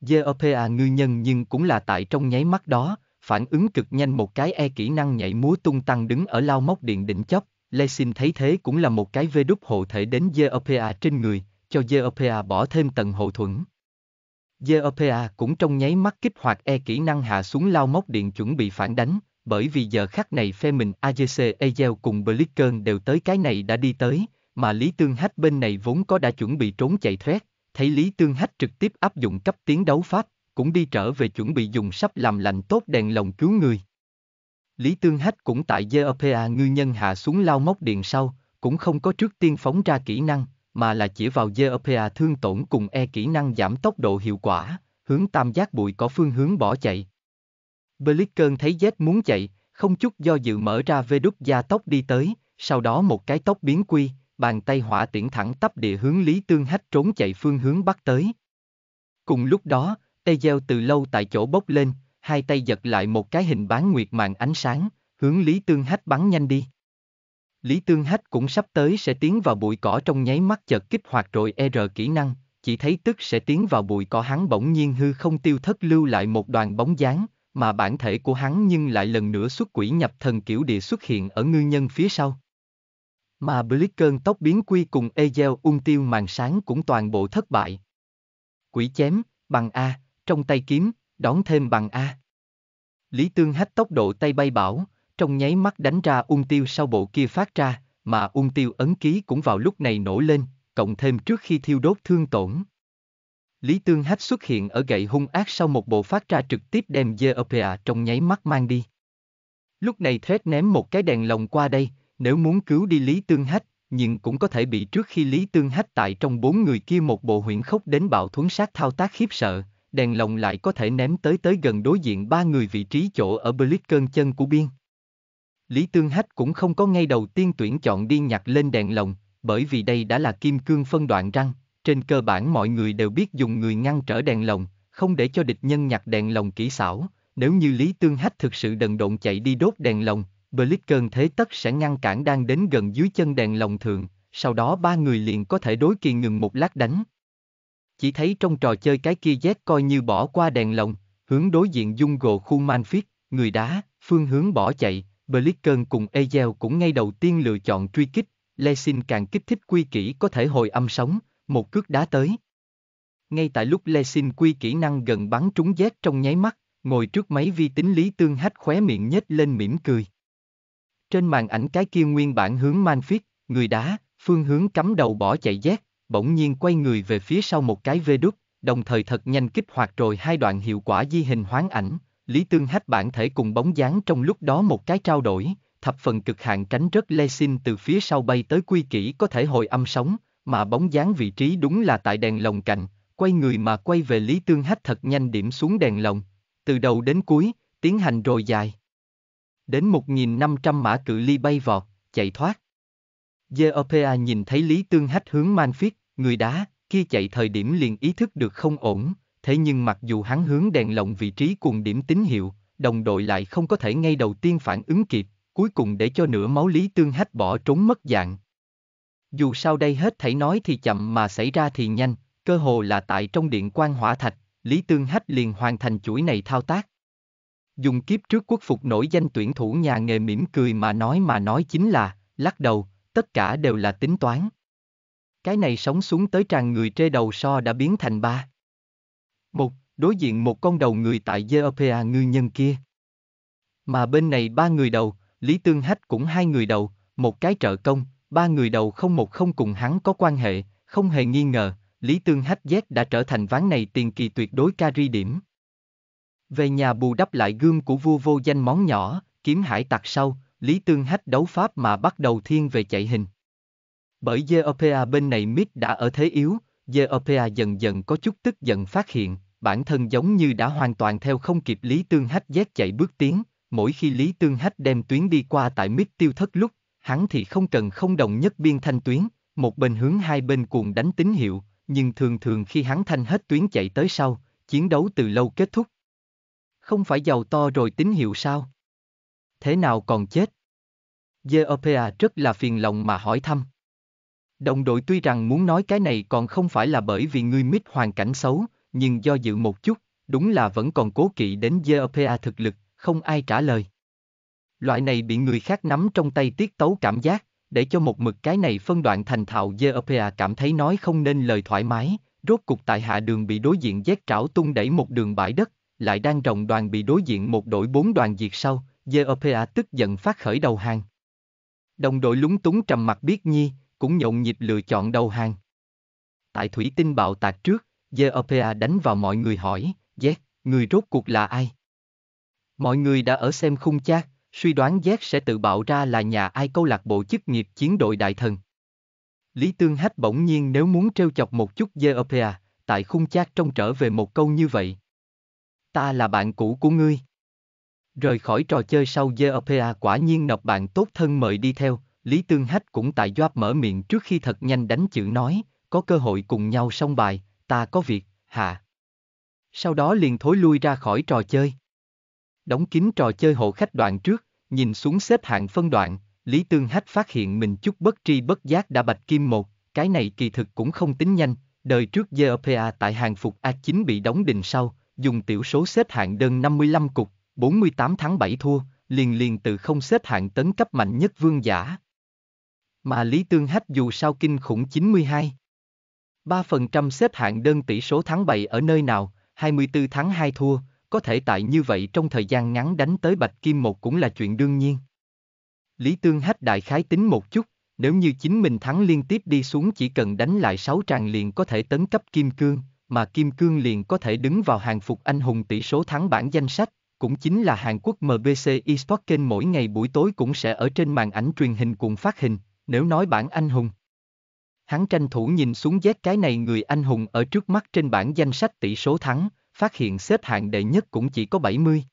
GOPA ngư nhân nhưng cũng là tại trong nháy mắt đó, phản ứng cực nhanh một cái e kỹ năng nhảy múa tung tăng đứng ở lao móc điện đỉnh chóp, Lexin thấy thế cũng là một cái vê đúc hộ thể đến Zeopa trên người, cho Zeopa bỏ thêm tầng hộ thuẫn. Zeopa cũng trong nháy mắt kích hoạt e kỹ năng hạ xuống lao móc điện chuẩn bị phản đánh, bởi vì giờ khắc này phe mình AGC Egel cùng Blickern đều tới cái này đã đi tới, mà Lý Tương Hách bên này vốn có đã chuẩn bị trốn chạy thoát, thấy Lý Tương Hách trực tiếp áp dụng cấp tiến đấu pháp, cũng đi trở về chuẩn bị dùng sắp làm lành tốt đèn lồng cứu người. Lý Tương Hách cũng tại GOPA ngư nhân hạ xuống lao móc điện sau, cũng không có trước tiên phóng ra kỹ năng, mà là chỉ vào GOPA thương tổn cùng E kỹ năng giảm tốc độ hiệu quả, hướng tam giác bụi có phương hướng bỏ chạy. Blickern thấy Z muốn chạy, không chút do dự mở ra vê đúc gia tốc đi tới, sau đó một cái tốc biến quy, bàn tay hỏa tiễn thẳng tắp địa hướng Lý Tương Hách trốn chạy phương hướng bắt tới. Cùng lúc đó, Egel từ lâu tại chỗ bốc lên, hai tay giật lại một cái hình bán nguyệt mạng ánh sáng, hướng Lý Tương Hách bắn nhanh đi. Lý Tương Hách cũng sắp tới sẽ tiến vào bụi cỏ trong nháy mắt chợt kích hoạt rồi e R kỹ năng, chỉ thấy tức sẽ tiến vào bụi cỏ hắn bỗng nhiên hư không tiêu thất lưu lại một đoàn bóng dáng, mà bản thể của hắn nhưng lại lần nữa xuất quỷ nhập thần kiểu địa xuất hiện ở ngư nhân phía sau. Mà Blickern tóc biến quy cùng Egel ung tiêu màn sáng cũng toàn bộ thất bại. Quỷ chém, bằng A, trong tay kiếm, đón thêm bằng A. Lý Tương hách tốc độ tay bay bảo, trong nháy mắt đánh ra ung tiêu sau bộ kia phát ra, mà ung tiêu ấn ký cũng vào lúc này nổ lên, cộng thêm trước khi thiêu đốt thương tổn. Lý Tương Hách xuất hiện ở gậy hung ác sau một bộ phát ra trực tiếp đem Zeopea trong nháy mắt mang đi. Lúc này Thread ném một cái đèn lồng qua đây, nếu muốn cứu đi Lý Tương Hách, nhưng cũng có thể bị trước khi Lý Tương Hách tại trong bốn người kia một bộ huyễn khốc đến bạo thuấn sát thao tác khiếp sợ, đèn lồng lại có thể ném tới tới gần đối diện ba người vị trí chỗ ở cơn chân của biên. Lý Tương Hách cũng không có ngay đầu tiên tuyển chọn đi nhặt lên đèn lồng, bởi vì đây đã là kim cương phân đoạn răng, trên cơ bản mọi người đều biết dùng người ngăn trở đèn lồng, không để cho địch nhân nhặt đèn lồng kỹ xảo, nếu như Lý Tương Hách thực sự đần độn chạy đi đốt đèn lồng, cơn thế tất sẽ ngăn cản đang đến gần dưới chân đèn lồng thượng, sau đó ba người liền có thể đối kỳ ngừng một lát đánh. Chỉ thấy trong trò chơi cái kia Z coi như bỏ qua đèn lồng, hướng đối diện dung gồ khu Manfit, người đá, phương hướng bỏ chạy, Blicken cùng Egel cũng ngay đầu tiên lựa chọn truy kích, Lesin càng kích thích quy kỹ có thể hồi âm sóng, một cước đá tới. Ngay tại lúc Lesin quy kỹ năng gần bắn trúng Z trong nháy mắt, ngồi trước máy vi tính Lý Tương Hách khóe miệng nhếch lên mỉm cười. Trên màn ảnh cái kia nguyên bản hướng Manfit, người đá, phương hướng cắm đầu bỏ chạy Z, bỗng nhiên quay người về phía sau một cái vê đúc, đồng thời thật nhanh kích hoạt rồi hai đoạn hiệu quả di hình hoán ảnh, Lý Tương Hách bản thể cùng bóng dáng trong lúc đó một cái trao đổi, thập phần cực hạn tránh rớt Lesin từ phía sau bay tới quy kỹ có thể hồi âm sóng, mà bóng dáng vị trí đúng là tại đèn lồng cạnh, quay người mà quay về Lý Tương Hách thật nhanh điểm xuống đèn lồng, từ đầu đến cuối, tiến hành rồi dài. Đến 1.500 mã cự ly bay vọt, chạy thoát. Georgia nhìn thấy Lý Tương Hách hướng Manfit, người đá, khi chạy thời điểm liền ý thức được không ổn, thế nhưng mặc dù hắn hướng đèn lồng vị trí cùng điểm tín hiệu, đồng đội lại không có thể ngay đầu tiên phản ứng kịp, cuối cùng để cho nửa máu Lý Tương Hách bỏ trốn mất dạng. Dù sau đây hết thảy nói thì chậm mà xảy ra thì nhanh, cơ hồ là tại trong điện quan hỏa thạch, Lý Tương Hách liền hoàn thành chuỗi này thao tác. Dùng kiếp trước quốc phục nổi danh tuyển thủ nhà nghề mỉm cười mà nói mà nói chính là, lắc đầu, tất cả đều là tính toán. Cái này sống xuống tới tràn người trê đầu so đã biến thành ba. Một, đối diện một con đầu người tại Geopea ngư nhân kia. Mà bên này ba người đầu, Lý Tương Hách cũng hai người đầu, một cái trợ công, ba người đầu không một không cùng hắn có quan hệ, không hề nghi ngờ, Lý Tương Hách Z đã trở thành ván này tiền kỳ tuyệt đối ca ri điểm. Về nhà bù đắp lại gương của vua vô danh món nhỏ, kiếm hải tặc sau, Lý Tương Hách đấu pháp mà bắt đầu thiên về chạy hình. Bởi Geopea bên này mid đã ở thế yếu, Geopea dần dần có chút tức giận phát hiện, bản thân giống như đã hoàn toàn theo không kịp Lý Tương Hách dét chạy bước tiến, mỗi khi Lý Tương Hách đem tuyến đi qua tại mid tiêu thất lúc, hắn thì không cần không đồng nhất biên thanh tuyến, một bên hướng hai bên cùng đánh tín hiệu, nhưng thường thường khi hắn thanh hết tuyến chạy tới sau, chiến đấu từ lâu kết thúc. Không phải giàu to rồi tín hiệu sao? thế nào còn chết? Geopea rất là phiền lòng mà hỏi thăm. Đồng đội tuy rằng muốn nói cái này còn không phải là bởi vì ngươi mít hoàn cảnh xấu, nhưng do dự một chút, đúng là vẫn còn cố kỵ đến Geopea thực lực, không ai trả lời. Loại này bị người khác nắm trong tay tiết tấu cảm giác, để cho một mực cái này phân đoạn thành thạo Geopea cảm thấy nói không nên lời thoải mái, rốt cục tại hạ đường bị đối diện dét trảo tung đẩy một đường bãi đất, lại đang rồng đoàn bị đối diện một đội bốn đoàn diệt sau, Geopea tức giận phát khởi đầu hàng. Đồng đội lúng túng trầm mặt biết nhi, cũng nhộn nhịp lựa chọn đầu hàng. Tại thủy tinh bạo tạc trước, Geopea đánh vào mọi người hỏi, Zed, yeah, người rốt cuộc là ai? Mọi người đã ở xem khung chát, suy đoán Z sẽ tự bạo ra là nhà ai câu lạc bộ chức nghiệp chiến đội đại thần. Lý Tương Hách bỗng nhiên nếu muốn trêu chọc một chút Geopea, tại khung chát trông trở về một câu như vậy. Ta là bạn cũ của ngươi. Rời khỏi trò chơi sau GOPA quả nhiên nọc bạn tốt thân mời đi theo, Lý Tương Hách cũng tại Doap mở miệng trước khi thật nhanh đánh chữ nói, có cơ hội cùng nhau xong bài, ta có việc, hạ. Sau đó liền thối lui ra khỏi trò chơi. Đóng kín trò chơi hộ khách đoạn trước, nhìn xuống xếp hạng phân đoạn, Lý Tương Hách phát hiện mình chút bất tri bất giác đã bạch kim một, cái này kỳ thực cũng không tính nhanh, đời trước GOPA tại hàng phục A9 bị đóng đình sau, dùng tiểu số xếp hạng đơn 55 cục, 48 tháng 7 thua, liền liền từ không xếp hạng tấn cấp mạnh nhất vương giả. Mà Lý Tương Hách dù sao kinh khủng 92. 3% xếp hạng đơn tỷ số tháng 7 ở nơi nào, 24 tháng 2 thua, có thể tại như vậy trong thời gian ngắn đánh tới Bạch Kim một cũng là chuyện đương nhiên. Lý Tương Hách đại khái tính một chút, nếu như chính mình thắng liên tiếp đi xuống chỉ cần đánh lại 6 tràng liền có thể tấn cấp Kim Cương, mà Kim Cương liền có thể đứng vào hàng phục anh hùng tỷ số thắng bản danh sách, cũng chính là Hàn Quốc MBC eSport kênh mỗi ngày buổi tối cũng sẽ ở trên màn ảnh truyền hình cùng phát hình, nếu nói bản anh hùng. Hắn tranh thủ nhìn xuống Z cái này người anh hùng ở trước mắt trên bảng danh sách tỷ số thắng, phát hiện xếp hạng đệ nhất cũng chỉ có 70.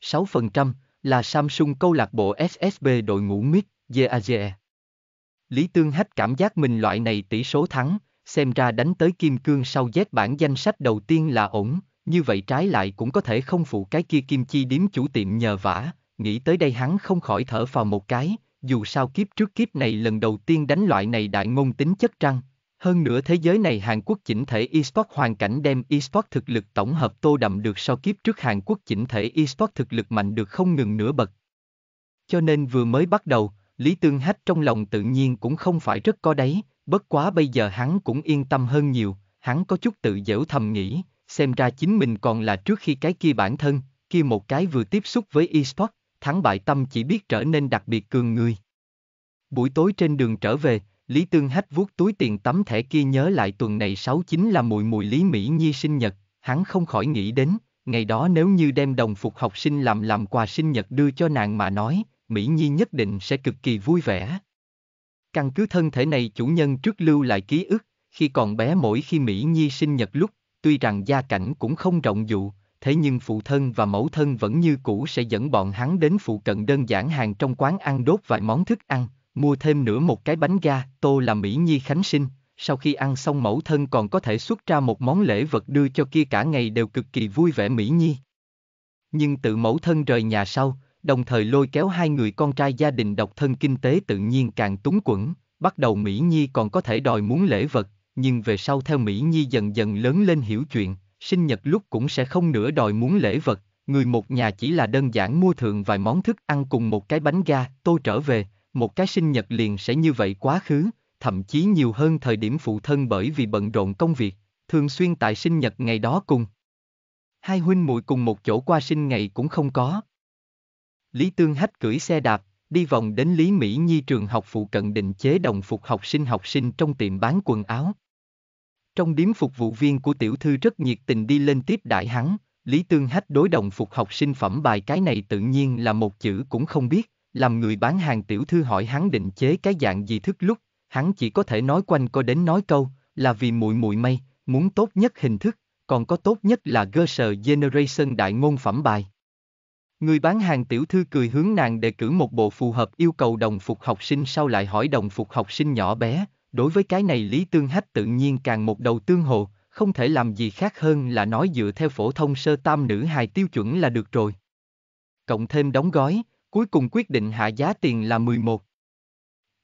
6% là Samsung câu lạc bộ SSB đội ngũ MIT, JAJE. Lý Tương Hách cảm giác mình loại này tỷ số thắng, xem ra đánh tới kim cương sau Z bảng danh sách đầu tiên là ổn, như vậy trái lại cũng có thể không phụ cái kia kim chi điếm chủ tiệm nhờ vả, nghĩ tới đây hắn không khỏi thở vào một cái, dù sao kiếp trước kiếp này lần đầu tiên đánh loại này đại ngôn tính chất trăng. Hơn nữa thế giới này Hàn Quốc chỉnh thể esports hoàn cảnh đem esports thực lực tổng hợp tô đậm được so kiếp trước Hàn Quốc chỉnh thể esports thực lực mạnh được không ngừng nửa bậc. Cho nên vừa mới bắt đầu, Lý Tương Hách trong lòng tự nhiên cũng không phải rất có đấy, bất quá bây giờ hắn cũng yên tâm hơn nhiều, hắn có chút tự dễu thầm nghĩ, xem ra chính mình còn là trước khi cái kia bản thân, kia một cái vừa tiếp xúc với esports thắng bại tâm chỉ biết trở nên đặc biệt cường người. Buổi tối trên đường trở về, Lý Tương Hách vuốt túi tiền tắm thẻ kia nhớ lại tuần này sáu chính là mùi mùi Lý Mỹ Nhi sinh nhật, hắn không khỏi nghĩ đến, ngày đó nếu như đem đồng phục học sinh làm làm quà sinh nhật đưa cho nàng mà nói, Mỹ Nhi nhất định sẽ cực kỳ vui vẻ. Căn cứ thân thể này chủ nhân trước lưu lại ký ức, khi còn bé mỗi khi Mỹ Nhi sinh nhật lúc tuy rằng gia cảnh cũng không rộng dụ, thế nhưng phụ thân và mẫu thân vẫn như cũ sẽ dẫn bọn hắn đến phụ cận đơn giản hàng trong quán ăn đốt vài món thức ăn, mua thêm nửa một cái bánh ga, tô là Mỹ Nhi Khánh Sinh, sau khi ăn xong mẫu thân còn có thể xuất ra một món lễ vật đưa cho kia cả ngày đều cực kỳ vui vẻ Mỹ Nhi. Nhưng tự mẫu thân rời nhà sau, đồng thời lôi kéo hai người con trai gia đình độc thân kinh tế tự nhiên càng túng quẫn, bắt đầu Mỹ Nhi còn có thể đòi muốn lễ vật, nhưng về sau theo Mỹ Nhi dần dần lớn lên hiểu chuyện, sinh nhật lúc cũng sẽ không nữa đòi muốn lễ vật, người một nhà chỉ là đơn giản mua thường vài món thức ăn cùng một cái bánh ga, tôi trở về, một cái sinh nhật liền sẽ như vậy quá khứ, thậm chí nhiều hơn thời điểm phụ thân bởi vì bận rộn công việc, thường xuyên tại sinh nhật ngày đó cùng. Hai huynh muội cùng một chỗ qua sinh ngày cũng không có. Lý Tương Hách cưỡi xe đạp, đi vòng đến Lý Mỹ Nhi trường học phụ cận định chế đồng phục học sinh học sinh trong tiệm bán quần áo. Trong điếm phục vụ viên của tiểu thư rất nhiệt tình đi lên tiếp đại hắn, Lý Tương Hách đối đồng phục học sinh phẩm bài cái này tự nhiên là một chữ cũng không biết, làm người bán hàng tiểu thư hỏi hắn định chế cái dạng gì thức lúc, hắn chỉ có thể nói quanh co đến nói câu, là vì muội muội may, muốn tốt nhất hình thức, còn có tốt nhất là Gerser Generation đại ngôn phẩm bài. Người bán hàng tiểu thư cười hướng nàng đề cử một bộ phù hợp yêu cầu đồng phục học sinh sau lại hỏi đồng phục học sinh nhỏ bé, đối với cái này Lý Tương Hách tự nhiên càng một đầu tương hồ, không thể làm gì khác hơn là nói dựa theo phổ thông sơ tam nữ hài tiêu chuẩn là được rồi. Cộng thêm đóng gói, cuối cùng quyết định hạ giá tiền là 11.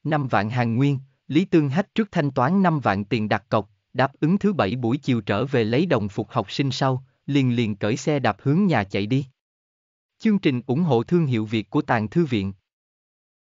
5 vạn hàng nguyên, Lý Tương Hách trước thanh toán 5 vạn tiền đặt cọc, đáp ứng thứ bảy buổi chiều trở về lấy đồng phục học sinh sau, liền liền cởi xe đạp hướng nhà chạy đi. Chương trình ủng hộ thương hiệu Việt của Tàng Thư Viện